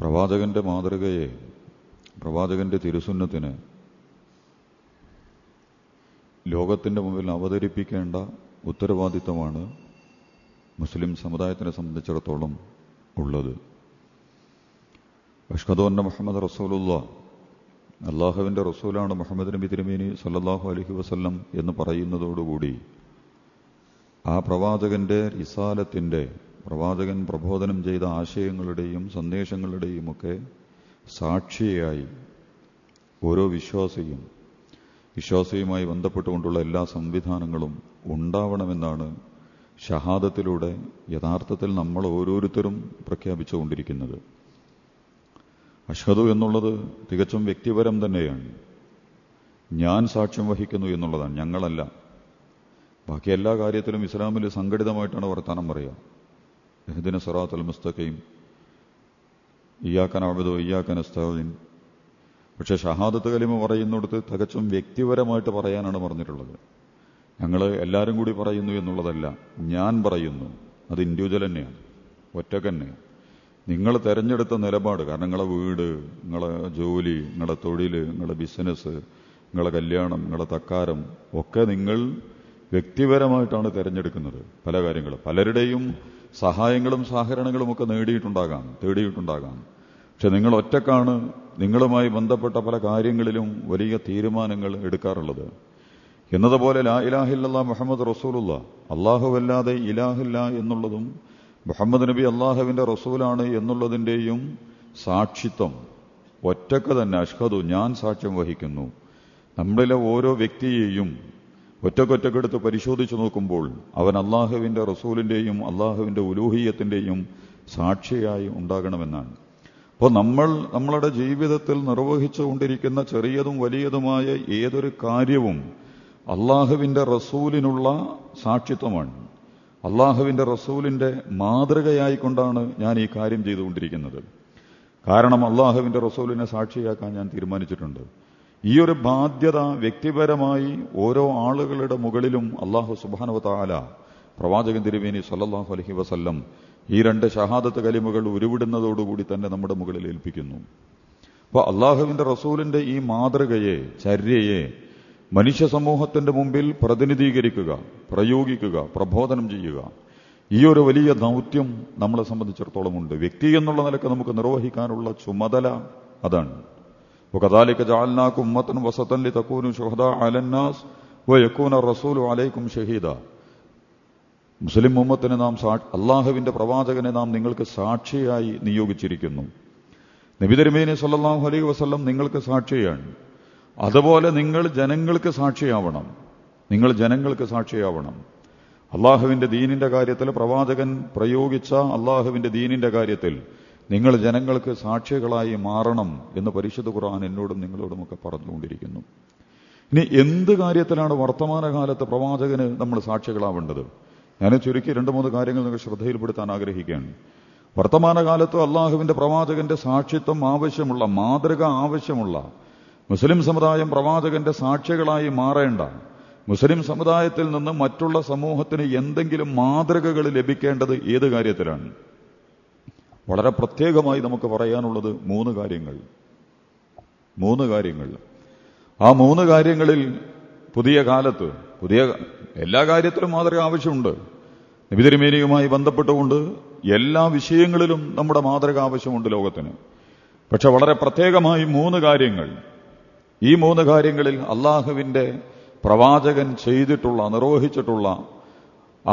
പ്രവാചകൻ്റെ മാതൃകയെ പ്രവാചകൻ്റെ തിരുസുന്നത്തിനെ ലോകത്തിൻ്റെ മുമ്പിൽ അവതരിപ്പിക്കേണ്ട ഉത്തരവാദിത്തമാണ് മുസ്ലിം സമുദായത്തിനെ സംബന്ധിച്ചിടത്തോളം ഉള്ളത് അഷ്കദോന്ന മുഹമ്മദ് റസൂലുള്ള അള്ളാഹുവിൻ്റെ റസൂലാണ് മുഹമ്മദ് നബി തിരുമേനി സല്ലാഹു അലഹി വസ്ല്ലം എന്ന് പറയുന്നതോടുകൂടി ആ പ്രവാചകൻ്റെ ഇസാലത്തിൻ്റെ പ്രവാചകൻ പ്രബോധനം ചെയ്ത ആശയങ്ങളുടെയും സന്ദേശങ്ങളുടെയുമൊക്കെ സാക്ഷിയായി ഓരോ വിശ്വാസിയും വിശ്വാസിയുമായി ബന്ധപ്പെട്ടുകൊണ്ടുള്ള എല്ലാ സംവിധാനങ്ങളും ഉണ്ടാവണമെന്നാണ് ഷഹാദത്തിലൂടെ യഥാർത്ഥത്തിൽ നമ്മൾ ഓരോരുത്തരും പ്രഖ്യാപിച്ചുകൊണ്ടിരിക്കുന്നത് അഷ്ഹദു എന്നുള്ളത് തികച്ചും വ്യക്തിപരം തന്നെയാണ് ഞാൻ സാക്ഷ്യം വഹിക്കുന്നു എന്നുള്ളതാണ് ഞങ്ങളല്ല ബാക്കി എല്ലാ കാര്യത്തിലും ഇസ്ലാമിൽ സംഘടിതമായിട്ടാണ് വർത്തമാനം പറയുക اهدنا صراط المستقيم ഇയ്യാക്ക നഅബുദു ഇയ്യാക്ക നസ്തഈൻ പക്ഷേ ഷഹാദത്ത് കലിമ പറയുന്നിടത്ത് തികച്ചും വ്യക്തിപരമായിട്ട് പറയാനാണ് പറഞ്ഞിട്ടുള്ളത് ഞങ്ങൾ എല്ലാവരും കൂടി പറയുന്നു എന്നുള്ളതല്ല ഞാൻ പറയുന്നു അത് ഇൻഡിവിജ്വൽ തന്നെയാണ് ഒറ്റക്ക് തന്നെ നിങ്ങൾ തിരഞ്ഞെടുത്ത നിലപാട് കാരണം നിങ്ങളുടെ വീട് നിങ്ങളെ ജോലി നിങ്ങളുടെ തൊഴിൽ നിങ്ങളുടെ ബിസിനസ് നിങ്ങളുടെ കല്യാണം നിങ്ങളുടെ തക്കാരം ഒക്കെ നിങ്ങൾ വ്യക്തിപരമായിട്ടാണ് തിരഞ്ഞെടുക്കുന്നത് പല കാര്യങ്ങളും പലരുടെയും സഹായങ്ങളും സഹകരണങ്ങളുമൊക്കെ നേടിയിട്ടുണ്ടാകാം തേടിയിട്ടുണ്ടാകാം പക്ഷെ നിങ്ങൾ ഒറ്റക്കാണ് നിങ്ങളുമായി ബന്ധപ്പെട്ട പല കാര്യങ്ങളിലും വലിയ തീരുമാനങ്ങൾ എടുക്കാറുള്ളത് എന്നതുപോലെ ലാ ഇലാഹില്ല മുഹമ്മദ് റസൂലുള്ള അള്ളാഹുവല്ലാതെ ഇലാഹില്ല എന്നുള്ളതും മുഹമ്മദ് നബി അള്ളാഹുവിൻ്റെ റസൂലാണ് എന്നുള്ളതിൻ്റെയും സാക്ഷിത്വം ഒറ്റക്ക് തന്നെ അഷ്ഹദു ഞാൻ സാക്ഷ്യം വഹിക്കുന്നു നമ്മളിലെ ഓരോ വ്യക്തിയെയും ഒറ്റക്കൊറ്റക്കെടുത്ത് പരിശോധിച്ചു നോക്കുമ്പോൾ അവൻ അള്ളാഹുവിൻ്റെ റസൂലിൻ്റെയും അള്ളാഹുവിൻ്റെ ഉലൂഹിയത്തിൻ്റെയും സാക്ഷിയായി ഉണ്ടാകണമെന്നാണ് അപ്പോൾ നമ്മൾ നമ്മളുടെ ജീവിതത്തിൽ നിർവഹിച്ചുകൊണ്ടിരിക്കുന്ന ചെറിയതും വലിയതുമായ ഏതൊരു കാര്യവും അള്ളാഹുവിൻ്റെ റസൂലിനുള്ള സാക്ഷിത്വമാണ് അള്ളാഹുവിൻ്റെ റസൂലിൻ്റെ മാതൃകയായിക്കൊണ്ടാണ് ഞാൻ ഈ കാര്യം ചെയ്തുകൊണ്ടിരിക്കുന്നത് കാരണം അള്ളാഹുവിൻ്റെ റസൂലിനെ സാക്ഷിയാക്കാൻ ഞാൻ തീരുമാനിച്ചിട്ടുണ്ട് ഈ ഒരു ബാധ്യത വ്യക്തിപരമായി ഓരോ ആളുകളുടെ മുകളിലും അള്ളാഹു സുബാനവതാല പ്രവാചകൻ തിരുവേനി സല്ലാഹു അലഹി വസല്ലം ഈ രണ്ട് ഷഹാദത്ത് കലിമകൾ ഉരുവിടുന്നതോടുകൂടി തന്നെ നമ്മുടെ മുകളിൽ ഏൽപ്പിക്കുന്നു അപ്പോൾ അള്ളാഹുവിൻ്റെ റസൂലിൻ്റെ ഈ മാതൃകയെ ചര്യയെ മനുഷ്യ സമൂഹത്തിൻ്റെ മുമ്പിൽ പ്രതിനിധീകരിക്കുക പ്രയോഗിക്കുക പ്രബോധനം ചെയ്യുക ഈ ഒരു വലിയ ദൗത്യം നമ്മളെ സംബന്ധിച്ചിടത്തോളം ഉണ്ട് വ്യക്തി എന്നുള്ള നിലക്ക് നമുക്ക് നിർവഹിക്കാനുള്ള ചുമതല അതാണ് وكذلك جعلناكم أمة وسطا لتكونوا شهداء على الناس ويكون الرسول عليكم شهيدا മുസ്ലിം മുഹമ്മത്തിനെ നാം സാ അള്ളാഹുവിൻ്റെ പ്രവാചകനെ നാം നിങ്ങൾക്ക് സാക്ഷിയായി നിയോഗിച്ചിരിക്കുന്നു നബിതരുമേനി സല്ലാഹു അലൈഹി വസ്ലം നിങ്ങൾക്ക് സാക്ഷിയാണ് അതുപോലെ നിങ്ങൾ ജനങ്ങൾക്ക് സാക്ഷിയാവണം നിങ്ങൾ ജനങ്ങൾക്ക് സാക്ഷിയാവണം അള്ളാഹുവിൻ്റെ ദീനിൻ്റെ കാര്യത്തിൽ പ്രവാചകൻ പ്രയോഗിച്ച അള്ളാഹുവിൻ്റെ ദീനിൻ്റെ കാര്യത്തിൽ നിങ്ങൾ ജനങ്ങൾക്ക് സാക്ഷികളായി മാറണം എന്ന് പരിശുദ്ധ ഖുർആൻ എന്നോടും നിങ്ങളോടുമൊക്കെ പറഞ്ഞുകൊണ്ടിരിക്കുന്നു ഇനി എന്ത് കാര്യത്തിലാണ് വർത്തമാനകാലത്തെ പ്രവാചകന് നമ്മൾ സാക്ഷികളാവേണ്ടത് ഞാൻ ചുരുക്കി രണ്ട് മൂന്ന് കാര്യങ്ങൾ നിങ്ങൾ ശ്രദ്ധയിൽപ്പെടുത്താൻ ആഗ്രഹിക്കുകയാണ് വർത്തമാനകാലത്ത് അള്ളാഹുവിന്റെ പ്രവാചകന്റെ സാക്ഷിത്വം ആവശ്യമുള്ള മാതൃക ആവശ്യമുള്ള മുസ്ലിം സമുദായം പ്രവാചകന്റെ സാക്ഷികളായി മാറേണ്ട മുസ്ലിം സമുദായത്തിൽ നിന്ന് മറ്റുള്ള സമൂഹത്തിന് എന്തെങ്കിലും മാതൃകകൾ ലഭിക്കേണ്ടത് ഏത് കാര്യത്തിലാണ് വളരെ പ്രത്യേകമായി നമുക്ക് പറയാനുള്ളത് മൂന്ന് കാര്യങ്ങൾ മൂന്ന് കാര്യങ്ങൾ ആ മൂന്ന് കാര്യങ്ങളിൽ പുതിയ കാലത്ത് പുതിയ എല്ലാ കാര്യത്തിലും മാതൃക ആവശ്യമുണ്ട് നിബിതിരിമേനിയുമായി ബന്ധപ്പെട്ടുകൊണ്ട് എല്ലാ വിഷയങ്ങളിലും നമ്മുടെ മാതൃക ആവശ്യമുണ്ട് ലോകത്തിന് പക്ഷെ വളരെ പ്രത്യേകമായി മൂന്ന് കാര്യങ്ങൾ ഈ മൂന്ന് കാര്യങ്ങളിൽ അള്ളാഹുവിൻ്റെ പ്രവാചകൻ ചെയ്തിട്ടുള്ള നിർവഹിച്ചിട്ടുള്ള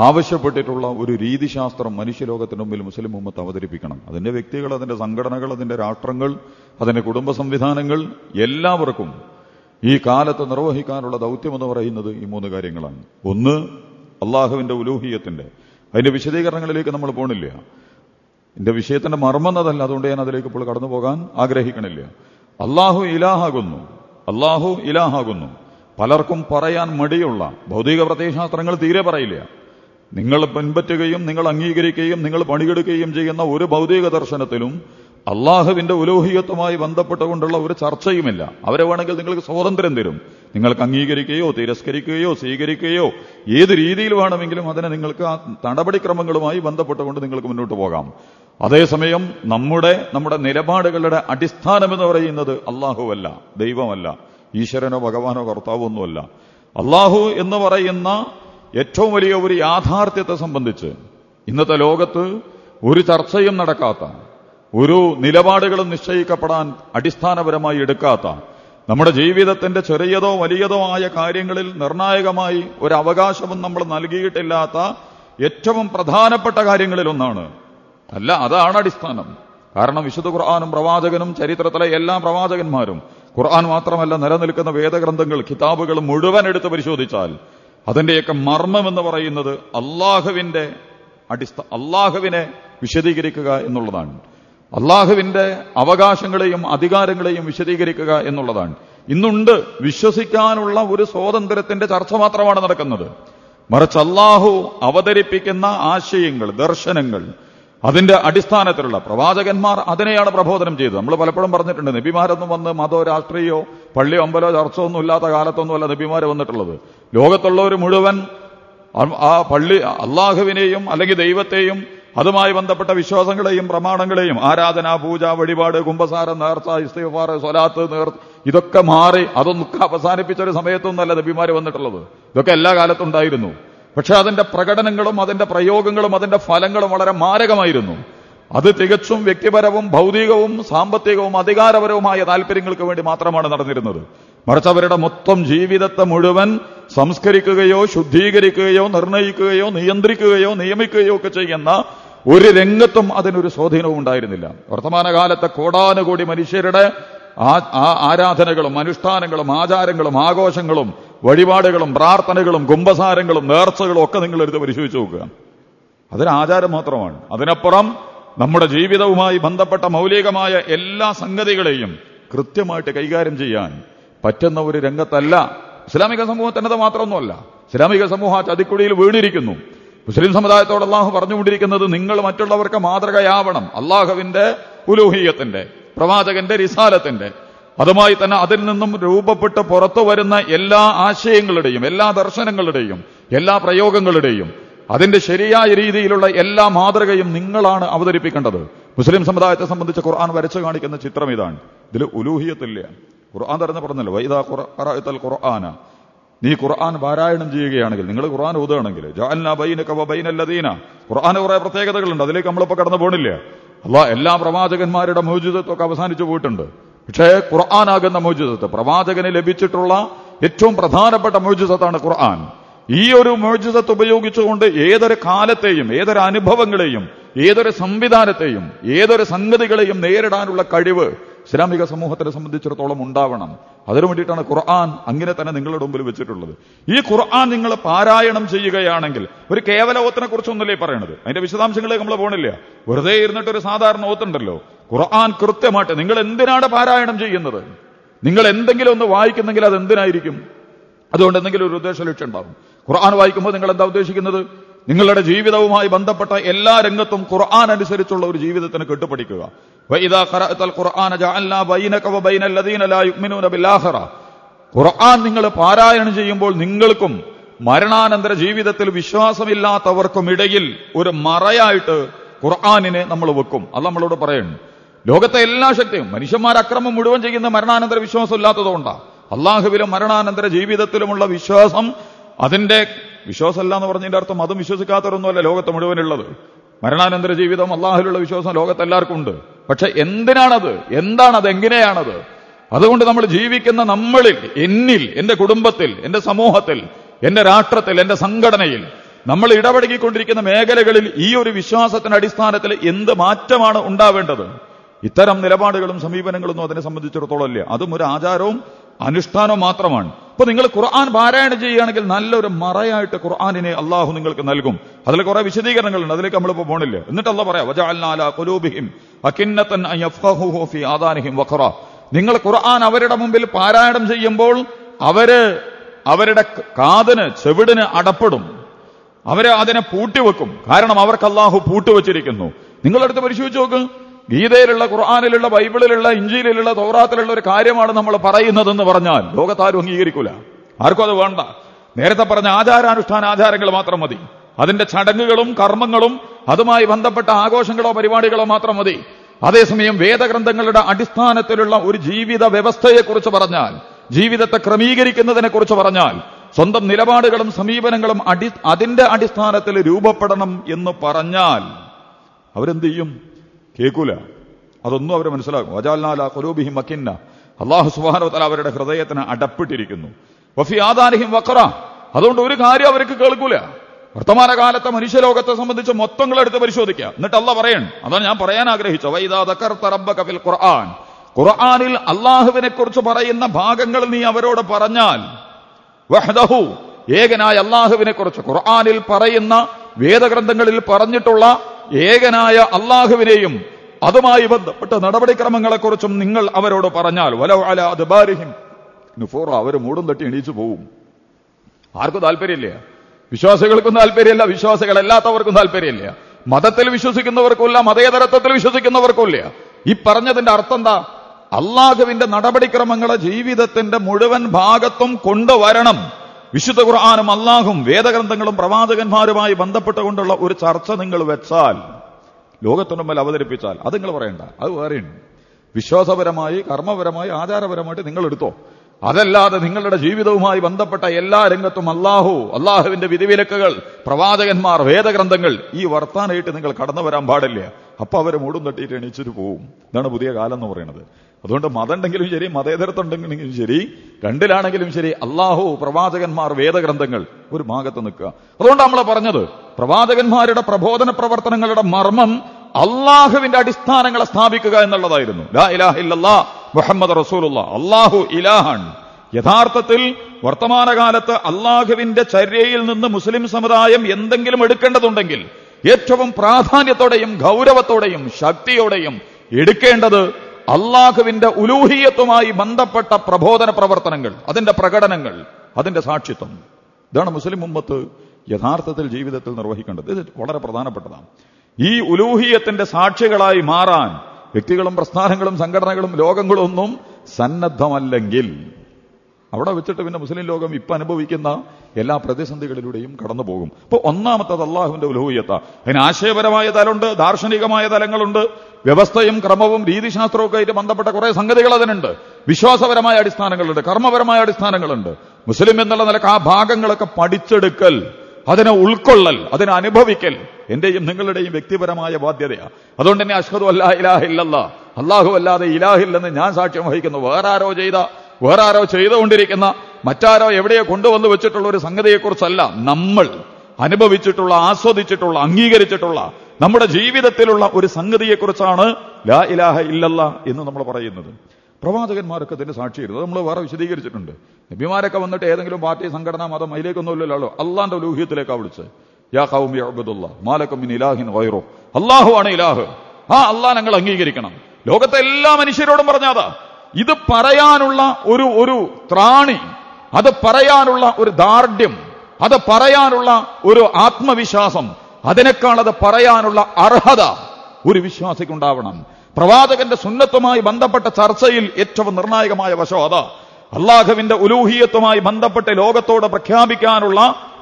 ആവശ്യപ്പെട്ടിട്ടുള്ള ഒരു രീതിശാസ്ത്രം മനുഷ്യലോകത്തിന് മുമ്പിൽ മുസ്ലിം മുഹമ്മത്ത് അവതരിപ്പിക്കണം അതിന്റെ വ്യക്തികൾ അതിന്റെ സംഘടനകൾ അതിന്റെ രാഷ്ട്രങ്ങൾ അതിന്റെ കുടുംബ സംവിധാനങ്ങൾ എല്ലാവർക്കും ഈ കാലത്ത് നിർവഹിക്കാനുള്ള ദൗത്യം എന്ന് പറയുന്നത് ഈ മൂന്ന് കാര്യങ്ങളാണ് ഒന്ന് അള്ളാഹുവിന്റെ ഉലൂഹിയത്തിന്റെ അതിന്റെ വിശദീകരണങ്ങളിലേക്ക് നമ്മൾ പോണില്ല എന്റെ വിഷയത്തിന്റെ മർമ്മം അതല്ല അതുകൊണ്ട് ഞാൻ അതിലേക്ക് ഇപ്പോൾ കടന്നു പോകാൻ ആഗ്രഹിക്കണില്ല അള്ളാഹു ഇലാഹാകുന്നു അള്ളാഹു ഇലാഹാകുന്നു പലർക്കും പറയാൻ മടിയുള്ള ഭൗതിക പ്രത്യയശാസ്ത്രങ്ങൾ തീരെ പറയില്ല നിങ്ങൾ പിൻപറ്റുകയും നിങ്ങൾ അംഗീകരിക്കുകയും നിങ്ങൾ പണിയെടുക്കുകയും ചെയ്യുന്ന ഒരു ഭൗതിക ദർശനത്തിലും അള്ളാഹുവിന്റെ ഉലോഹികത്വമായി ബന്ധപ്പെട്ടുകൊണ്ടുള്ള ഒരു ചർച്ചയുമില്ല അവരെ വേണമെങ്കിൽ നിങ്ങൾക്ക് സ്വാതന്ത്ര്യം തരും നിങ്ങൾക്ക് അംഗീകരിക്കുകയോ തിരസ്കരിക്കുകയോ സ്വീകരിക്കുകയോ ഏത് രീതിയിൽ വേണമെങ്കിലും അതിനെ നിങ്ങൾക്ക് ആ നടപടിക്രമങ്ങളുമായി ബന്ധപ്പെട്ടുകൊണ്ട് നിങ്ങൾക്ക് മുന്നോട്ട് പോകാം അതേസമയം നമ്മുടെ നമ്മുടെ നിലപാടുകളുടെ അടിസ്ഥാനം എന്ന് പറയുന്നത് അള്ളാഹുവല്ല ദൈവമല്ല ഈശ്വരനോ ഭഗവാനോ കർത്താവോ ഒന്നുമല്ല അള്ളാഹു എന്ന് പറയുന്ന ഏറ്റവും വലിയ ഒരു യാഥാർത്ഥ്യത്തെ സംബന്ധിച്ച് ഇന്നത്തെ ലോകത്ത് ഒരു ചർച്ചയും നടക്കാത്ത ഒരു നിലപാടുകളും നിശ്ചയിക്കപ്പെടാൻ അടിസ്ഥാനപരമായി എടുക്കാത്ത നമ്മുടെ ജീവിതത്തിന്റെ ചെറിയതോ വലിയതോ ആയ കാര്യങ്ങളിൽ നിർണായകമായി ഒരു അവകാശവും നമ്മൾ നൽകിയിട്ടില്ലാത്ത ഏറ്റവും പ്രധാനപ്പെട്ട കാര്യങ്ങളിലൊന്നാണ് അല്ല അതാണ് അടിസ്ഥാനം കാരണം വിശുദ്ധ ഖുർആാനും പ്രവാചകനും ചരിത്രത്തിലെ എല്ലാ പ്രവാചകന്മാരും ഖുർആൻ മാത്രമല്ല നിലനിൽക്കുന്ന വേദഗ്രന്ഥങ്ങൾ കിതാബുകൾ മുഴുവൻ എടുത്ത് പരിശോധിച്ചാൽ അതിൻ്റെയൊക്കെ മർമ്മം എന്ന് പറയുന്നത് അള്ളാഹുവിൻ്റെ അടിസ്ഥ അള്ളാഹുവിനെ വിശദീകരിക്കുക എന്നുള്ളതാണ് അള്ളാഹുവിൻ്റെ അവകാശങ്ങളെയും അധികാരങ്ങളെയും വിശദീകരിക്കുക എന്നുള്ളതാണ് ഇന്നുണ്ട് വിശ്വസിക്കാനുള്ള ഒരു സ്വാതന്ത്ര്യത്തിന്റെ ചർച്ച മാത്രമാണ് നടക്കുന്നത് മറിച്ച് അള്ളാഹു അവതരിപ്പിക്കുന്ന ആശയങ്ങൾ ദർശനങ്ങൾ അതിന്റെ അടിസ്ഥാനത്തിലുള്ള പ്രവാചകന്മാർ അതിനെയാണ് പ്രബോധനം ചെയ്തത് നമ്മൾ പലപ്പോഴും പറഞ്ഞിട്ടുണ്ട് നബിമാരൊന്നും വന്ന് മതോ രാഷ്ട്രീയോ പള്ളിയോ അമ്പലോ ചർച്ചോ ഒന്നും ഇല്ലാത്ത കാലത്തൊന്നുമല്ല നബിമാര് വന്നിട്ടുള്ളത് ലോകത്തുള്ളവർ മുഴുവൻ ആ പള്ളി അള്ളാഹുവിനെയും അല്ലെങ്കിൽ ദൈവത്തെയും അതുമായി ബന്ധപ്പെട്ട വിശ്വാസങ്ങളെയും പ്രമാണങ്ങളെയും ആരാധന പൂജ വഴിപാട് കുംഭസാരം നേർച്ച ഇസ്തിഫാർ സ്വലാത്ത് നേർ ഇതൊക്കെ മാറി അതൊന്നൊക്കെ അവസാനിപ്പിച്ച ഒരു സമയത്തൊന്നല്ല നബിമാര് വന്നിട്ടുള്ളത് ഇതൊക്കെ എല്ലാ കാലത്തുണ്ടായിരുന്നു പക്ഷെ അതിന്റെ പ്രകടനങ്ങളും അതിന്റെ പ്രയോഗങ്ങളും അതിന്റെ ഫലങ്ങളും വളരെ മാരകമായിരുന്നു അത് തികച്ചും വ്യക്തിപരവും ഭൗതികവും സാമ്പത്തികവും അധികാരപരവുമായ താല്പര്യങ്ങൾക്ക് വേണ്ടി മാത്രമാണ് നടന്നിരുന്നത് മറിച്ച് അവരുടെ മൊത്തം ജീവിതത്തെ മുഴുവൻ സംസ്കരിക്കുകയോ ശുദ്ധീകരിക്കുകയോ നിർണയിക്കുകയോ നിയന്ത്രിക്കുകയോ നിയമിക്കുകയോ ഒക്കെ ചെയ്യുന്ന ഒരു രംഗത്തും അതിനൊരു സ്വാധീനവും ഉണ്ടായിരുന്നില്ല വർത്തമാനകാലത്തെ കോടാനുകോടി മനുഷ്യരുടെ ആ ആരാധനകളും അനുഷ്ഠാനങ്ങളും ആചാരങ്ങളും ആഘോഷങ്ങളും വഴിപാടുകളും പ്രാർത്ഥനകളും കുംഭസാരങ്ങളും നേർച്ചകളും ഒക്കെ നിങ്ങൾ എടുത്ത് പരിശോധിച്ച് നോക്കുക അതൊരു ആചാരം മാത്രമാണ് അതിനപ്പുറം നമ്മുടെ ജീവിതവുമായി ബന്ധപ്പെട്ട മൗലികമായ എല്ലാ സംഗതികളെയും കൃത്യമായിട്ട് കൈകാര്യം ചെയ്യാൻ പറ്റുന്ന ഒരു രംഗത്തല്ല ഇസ്ലാമിക സമൂഹത്തിനത് മാത്രമൊന്നുമല്ല ഇസ്ലാമിക സമൂഹ ചതിക്കുഴിയിൽ വീണിരിക്കുന്നു മുസ്ലിം സമുദായത്തോട് അള്ളാഹു പറഞ്ഞുകൊണ്ടിരിക്കുന്നത് നിങ്ങൾ മറ്റുള്ളവർക്ക് മാതൃകയാവണം അള്ളാഹുവിന്റെ ഉലൂഹീയത്തിന്റെ പ്രവാചകന്റെ റിസാലത്തിന്റെ അതുമായി തന്നെ അതിൽ നിന്നും രൂപപ്പെട്ട് പുറത്തു വരുന്ന എല്ലാ ആശയങ്ങളുടെയും എല്ലാ ദർശനങ്ങളുടെയും എല്ലാ പ്രയോഗങ്ങളുടെയും അതിന്റെ ശരിയായ രീതിയിലുള്ള എല്ലാ മാതൃകയും നിങ്ങളാണ് അവതരിപ്പിക്കേണ്ടത് മുസ്ലിം സമുദായത്തെ സംബന്ധിച്ച് ഖുർആൻ വരച്ചു കാണിക്കുന്ന ചിത്രം ഇതാണ് ഇതിൽ ഉലൂഹിയത്തില്ല ഖുർആൻ തന്നെ പറഞ്ഞല്ലോ വൈദാ ഖുർആന നീ ഖുർആൻ പാരായണം ചെയ്യുകയാണെങ്കിൽ നിങ്ങൾ ഖുർആൻ ഓതുകയാണെങ്കിൽ ജാലന ബൈന കവ പ്രത്യേകതകളുണ്ട് അതിലേക്ക് നമ്മളിപ്പോ കടന്നു പോണില്ല അല്ല എല്ലാ പ്രവാചകന്മാരുടെ മോചിതത്വമൊക്കെ അവസാനിച്ചു പോയിട്ടുണ്ട് പക്ഷേ ഖുർആനാകുന്ന മോചിതത്വം പ്രവാചകന് ലഭിച്ചിട്ടുള്ള ഏറ്റവും പ്രധാനപ്പെട്ട മോചിതത്താണ് ഖുർആൻ ഈ ഒരു മോചിതത്വം ഉപയോഗിച്ചുകൊണ്ട് ഏതൊരു കാലത്തെയും ഏതൊരു അനുഭവങ്ങളെയും ഏതൊരു സംവിധാനത്തെയും ഏതൊരു സംഗതികളെയും നേരിടാനുള്ള കഴിവ് ഇസ്ലാമിക സമൂഹത്തിനെ സംബന്ധിച്ചിടത്തോളം ഉണ്ടാവണം അതിനു വേണ്ടിയിട്ടാണ് ഖുർആൻ അങ്ങനെ തന്നെ നിങ്ങളുടെ മുമ്പിൽ വെച്ചിട്ടുള്ളത് ഈ ഖുർആൻ നിങ്ങൾ പാരായണം ചെയ്യുകയാണെങ്കിൽ ഒരു കേവല ഓത്തിനെ കുറിച്ചൊന്നല്ലേ പറയണത് അതിന്റെ വിശദാംശങ്ങളിലേക്ക് നമ്മൾ പോകണില്ല വെറുതെ ഇരുന്നിട്ട് ഒരു സാധാരണ ഓത്തുണ്ടല്ലോ ഖുർആൻ കൃത്യമായിട്ട് നിങ്ങൾ എന്തിനാണ് പാരായണം ചെയ്യുന്നത് നിങ്ങൾ എന്തെങ്കിലും ഒന്ന് വായിക്കുന്നെങ്കിൽ അത് എന്തിനായിരിക്കും അതുകൊണ്ട് എന്തെങ്കിലും ഒരു ഉദ്ദേശ ലക്ഷ്യം ഉണ്ടാകും ഖുർആൻ വായിക്കുമ്പോൾ നിങ്ങൾ എന്താ ഉദ്ദേശിക്കുന്നത് നിങ്ങളുടെ ജീവിതവുമായി ബന്ധപ്പെട്ട എല്ലാ രംഗത്തും ഖുർആൻ അനുസരിച്ചുള്ള ഒരു ജീവിതത്തിന് കെട്ടുപഠിക്കുക വൈദാ ഖറഅത്തൽ ഖുർആന ഖുർആൻ നിങ്ങൾ പാരായണം ചെയ്യുമ്പോൾ നിങ്ങൾക്കും മരണാനന്തര ജീവിതത്തിൽ വിശ്വാസമില്ലാത്തവർക്കും ഇടയിൽ ഒരു മറയായിട്ട് ഖുർആാനിനെ നമ്മൾ വെക്കും അത് നമ്മളോട് പറയുന്നു ലോകത്തെ എല്ലാ ശക്തിയും മനുഷ്യന്മാർ അക്രമം മുഴുവൻ ചെയ്യുന്ന മരണാനന്തര വിശ്വാസം ഇല്ലാത്തതുകൊണ്ടാണ് അള്ളാഹുവിലും മരണാനന്തര ജീവിതത്തിലുമുള്ള വിശ്വാസം അതിന്റെ വിശ്വാസമല്ല എന്ന് പറഞ്ഞതിന്റെ അർത്ഥം അതും വിശ്വസിക്കാത്തവരൊന്നുമല്ല ലോകത്ത് മുഴുവനുള്ളത് മരണാനന്തര ജീവിതം അള്ളാഹുലുള്ള വിശ്വാസം ലോകത്തെല്ലാവർക്കും ഉണ്ട് പക്ഷെ എന്തിനാണത് എന്താണത് എങ്ങനെയാണത് അതുകൊണ്ട് നമ്മൾ ജീവിക്കുന്ന നമ്മളിൽ എന്നിൽ എന്റെ കുടുംബത്തിൽ എന്റെ സമൂഹത്തിൽ എന്റെ രാഷ്ട്രത്തിൽ എന്റെ സംഘടനയിൽ നമ്മൾ ഇടപഴകിക്കൊണ്ടിരിക്കുന്ന മേഖലകളിൽ ഈ ഒരു വിശ്വാസത്തിന്റെ അടിസ്ഥാനത്തിൽ എന്ത് മാറ്റമാണ് ഉണ്ടാവേണ്ടത് ഇത്തരം നിലപാടുകളും സമീപനങ്ങളൊന്നും അതിനെ സംബന്ധിച്ചിടത്തോളം ഇല്ല അതും ഒരു ആചാരവും അനുഷ്ഠാനം മാത്രമാണ് ഇപ്പൊ നിങ്ങൾ ഖുർആൻ പാരായണം ചെയ്യുകയാണെങ്കിൽ നല്ലൊരു മറയായിട്ട് ഖുർആാനിനെ അള്ളാഹു നിങ്ങൾക്ക് നൽകും അതിൽ കുറെ വിശദീകരണങ്ങളുണ്ട് അതിലേക്ക് നമ്മളിപ്പോ പോണില്ല എന്നിട്ട് അള്ളാഹ് പറയാ നിങ്ങൾ ഖുർആൻ അവരുടെ മുമ്പിൽ പാരായണം ചെയ്യുമ്പോൾ അവര് അവരുടെ കാതിന് ചെവിടിന് അടപ്പെടും അവരെ അതിനെ പൂട്ടിവെക്കും കാരണം അവർക്ക് അള്ളാഹു പൂട്ടിവെച്ചിരിക്കുന്നു നിങ്ങളടുത്ത് പരിശോധിച്ച് നോക്ക് ഗീതയിലുള്ള ഖുർആാനിലുള്ള ബൈബിളിലുള്ള ഇഞ്ചിയിലുള്ള തോറാത്തിലുള്ള ഒരു കാര്യമാണ് നമ്മൾ പറയുന്നതെന്ന് പറഞ്ഞാൽ ലോകത്താരും അംഗീകരിക്കൂല ആർക്കും അത് വേണ്ട നേരത്തെ പറഞ്ഞ ആചാരാനുഷ്ഠാന ആചാരങ്ങൾ മാത്രം മതി അതിന്റെ ചടങ്ങുകളും കർമ്മങ്ങളും അതുമായി ബന്ധപ്പെട്ട ആഘോഷങ്ങളോ പരിപാടികളോ മാത്രം മതി അതേസമയം വേദഗ്രന്ഥങ്ങളുടെ അടിസ്ഥാനത്തിലുള്ള ഒരു ജീവിത വ്യവസ്ഥയെക്കുറിച്ച് പറഞ്ഞാൽ ജീവിതത്തെ ക്രമീകരിക്കുന്നതിനെക്കുറിച്ച് പറഞ്ഞാൽ സ്വന്തം നിലപാടുകളും സമീപനങ്ങളും അടി അതിന്റെ അടിസ്ഥാനത്തിൽ രൂപപ്പെടണം എന്ന് പറഞ്ഞാൽ അവരെന്ത് ചെയ്യും കേൾക്കൂല അതൊന്നും അവർ മനസ്സിലാക്കും വജാൽനാല കൊലൂബിഹിം മക്കിന്ന അള്ളാഹു സുബാനോത്തല അവരുടെ ഹൃദയത്തിന് അടപ്പിട്ടിരിക്കുന്നു വഫി ആദാനിഹിം വക്ര അതുകൊണ്ട് ഒരു കാര്യം അവർക്ക് കേൾക്കൂല വർത്തമാനകാലത്തെ മനുഷ്യലോകത്തെ സംബന്ധിച്ച് മൊത്തങ്ങളെടുത്ത് പരിശോധിക്കുക എന്നിട്ട് അല്ല പറയണം അതാണ് ഞാൻ പറയാൻ ആഗ്രഹിച്ചു വൈദാദക്കർത്തറബിൽ ഖുർആൻ ഖുർആാനിൽ അള്ളാഹുവിനെ കുറിച്ച് പറയുന്ന ഭാഗങ്ങൾ നീ അവരോട് പറഞ്ഞാൽ വഹദഹു ഏകനായ അള്ളാഹുവിനെ കുറിച്ച് ഖുർആാനിൽ പറയുന്ന വേദഗ്രന്ഥങ്ങളിൽ പറഞ്ഞിട്ടുള്ള ഏകനായ അള്ളാഹുവിനെയും അതുമായി ബന്ധപ്പെട്ട നടപടിക്രമങ്ങളെക്കുറിച്ചും നിങ്ങൾ അവരോട് പറഞ്ഞാൽ വലോ അവർ മൂടും തട്ടി എണീച്ചു പോവും ആർക്കും താല്പര്യമില്ല വിശ്വാസികൾക്കും താല്പര്യമില്ല വിശ്വാസികളല്ലാത്തവർക്കും താല്പര്യമില്ല മതത്തിൽ വിശ്വസിക്കുന്നവർക്കുമില്ല മതേതരത്വത്തിൽ വിശ്വസിക്കുന്നവർക്കുമില്ല ഈ പറഞ്ഞതിന്റെ അർത്ഥം എന്താ അള്ളാഹുവിന്റെ നടപടിക്രമങ്ങളെ ജീവിതത്തിന്റെ മുഴുവൻ ഭാഗത്തും കൊണ്ടുവരണം വിശുദ്ധ ഖുർആാനും അള്ളാഹും വേദഗ്രന്ഥങ്ങളും പ്രവാചകന്മാരുമായി ബന്ധപ്പെട്ടുകൊണ്ടുള്ള ഒരു ചർച്ച നിങ്ങൾ വെച്ചാൽ ലോകത്തിനുമ്പിൽ അവതരിപ്പിച്ചാൽ അത് നിങ്ങൾ പറയണ്ട അത് വേറെയുണ്ട് വിശ്വാസപരമായി കർമ്മപരമായി ആചാരപരമായിട്ട് നിങ്ങൾ എടുത്തോ അതല്ലാതെ നിങ്ങളുടെ ജീവിതവുമായി ബന്ധപ്പെട്ട എല്ലാ രംഗത്തും അള്ളാഹു അള്ളാഹുവിന്റെ വിധിവിലക്കുകൾ പ്രവാചകന്മാർ വേദഗ്രന്ഥങ്ങൾ ഈ വർത്താനായിട്ട് നിങ്ങൾ കടന്നു വരാൻ പാടില്ല അപ്പൊ അവർ മൂടും തട്ടിയിട്ട് എണീച്ചിട്ട് പോവും ഇതാണ് പുതിയ കാലം എന്ന് പറയുന്നത് അതുകൊണ്ട് മതമുണ്ടെങ്കിലും ശരി മതേതരത്തുണ്ടെങ്കിലും ശരി രണ്ടിലാണെങ്കിലും ശരി അള്ളാഹു പ്രവാചകന്മാർ വേദഗ്രന്ഥങ്ങൾ ഒരു ഭാഗത്ത് നിൽക്കുക അതുകൊണ്ട് നമ്മളെ പറഞ്ഞത് പ്രവാചകന്മാരുടെ പ്രബോധന പ്രവർത്തനങ്ങളുടെ മർമ്മം അള്ളാഹുവിന്റെ അടിസ്ഥാനങ്ങളെ സ്ഥാപിക്കുക എന്നുള്ളതായിരുന്നു ലാ ഇലാഹ മുഹമ്മദ് റസൂലുള്ള അള്ളാഹു ഇലാഹാൻ യഥാർത്ഥത്തിൽ വർത്തമാനകാലത്ത് അള്ളാഹുവിന്റെ ചര്യയിൽ നിന്ന് മുസ്ലിം സമുദായം എന്തെങ്കിലും എടുക്കേണ്ടതുണ്ടെങ്കിൽ ഏറ്റവും പ്രാധാന്യത്തോടെയും ഗൗരവത്തോടെയും ശക്തിയോടെയും എടുക്കേണ്ടത് അള്ളാഹുവിന്റെ ഉലൂഹിയത്തുമായി ബന്ധപ്പെട്ട പ്രബോധന പ്രവർത്തനങ്ങൾ അതിന്റെ പ്രകടനങ്ങൾ അതിന്റെ സാക്ഷിത്വം ഇതാണ് മുസ്ലിം ഉമ്മത്ത് യഥാർത്ഥത്തിൽ ജീവിതത്തിൽ നിർവഹിക്കേണ്ടത് ഇത് വളരെ പ്രധാനപ്പെട്ടതാണ് ഈ ഉലൂഹിയത്തിന്റെ സാക്ഷികളായി മാറാൻ വ്യക്തികളും പ്രസ്ഥാനങ്ങളും സംഘടനകളും ലോകങ്ങളും ഒന്നും സന്നദ്ധമല്ലെങ്കിൽ അവിടെ വെച്ചിട്ട് പിന്നെ മുസ്ലിം ലോകം ഇപ്പൊ അനുഭവിക്കുന്ന എല്ലാ പ്രതിസന്ധികളിലൂടെയും കടന്നു പോകും അപ്പോൾ ഒന്നാമത്തത് അള്ളാഹുവിന്റെ ഉലഹൂയത്ത അതിന് ആശയപരമായ തലമുണ്ട് ദാർശനികമായ തലങ്ങളുണ്ട് വ്യവസ്ഥയും ക്രമവും രീതിശാസ്ത്രവും ഒക്കെ ആയിട്ട് ബന്ധപ്പെട്ട കുറേ സംഗതികൾ അതിനുണ്ട് വിശ്വാസപരമായ അടിസ്ഥാനങ്ങളുണ്ട് കർമ്മപരമായ അടിസ്ഥാനങ്ങളുണ്ട് മുസ്ലിം എന്നുള്ള നിലക്ക് ആ ഭാഗങ്ങളൊക്കെ പഠിച്ചെടുക്കൽ അതിനെ ഉൾക്കൊള്ളൽ അതിനെ അനുഭവിക്കൽ എന്റെയും നിങ്ങളുടെയും വ്യക്തിപരമായ ബാധ്യതയാണ് അതുകൊണ്ട് തന്നെ അഷ്ഹദു അല്ലാ ഇലാഹില്ലല്ല അള്ളാഹു അല്ലാതെ ഇലാഹില്ലെന്ന് ഞാൻ സാക്ഷ്യം വഹിക്കുന്നു വേറെ ആരോ ചെയ്ത വേറെ ആരോ ചെയ്തുകൊണ്ടിരിക്കുന്ന മറ്റാരോ എവിടെയോ കൊണ്ടുവന്നു വെച്ചിട്ടുള്ള ഒരു സംഗതിയെക്കുറിച്ചല്ല നമ്മൾ അനുഭവിച്ചിട്ടുള്ള ആസ്വദിച്ചിട്ടുള്ള അംഗീകരിച്ചിട്ടുള്ള നമ്മുടെ ജീവിതത്തിലുള്ള ഒരു സംഗതിയെക്കുറിച്ചാണ് ലാ ഇലാഹ ഇല്ലല്ല എന്ന് നമ്മൾ പറയുന്നത് പ്രവാചകന്മാരൊക്കെ ഇതിന്റെ സാക്ഷിയായിരുന്നു നമ്മൾ വേറെ വിശദീകരിച്ചിട്ടുണ്ട് നബിമാരൊക്കെ വന്നിട്ട് ഏതെങ്കിലും പാർട്ടി സംഘടന മതം ഇല്ലല്ലോ അള്ളാന്റെ ലൂഹ്യത്തിലേക്കാണ് വിളിച്ച് യാ കൗമി അബ്ദുല്ല മാലക്കും ഇലാഹിൻ വൈറോ അള്ളാഹു ആണ് ഇലാഹ് ആ അള്ളാഹ് ഞങ്ങൾ അംഗീകരിക്കണം ലോകത്തെ എല്ലാ മനുഷ്യരോടും പറഞ്ഞാതാ ഇത് പറയാനുള്ള ഒരു ഒരു ത്രാണി അത് പറയാനുള്ള ഒരു ദാർഢ്യം അത് പറയാനുള്ള ഒരു ആത്മവിശ്വാസം അതിനേക്കാൾ അത് പറയാനുള്ള അർഹത ഒരു വിശ്വാസിക്കുണ്ടാവണം പ്രവാചകന്റെ സുന്നത്തുമായി ബന്ധപ്പെട്ട ചർച്ചയിൽ ഏറ്റവും നിർണായകമായ വശം അതാ അള്ളാഹുവിന്റെ ഉലൂഹിയത്തുമായി ബന്ധപ്പെട്ട് ലോകത്തോട് പ്രഖ്യാപിക്കാനുള്ള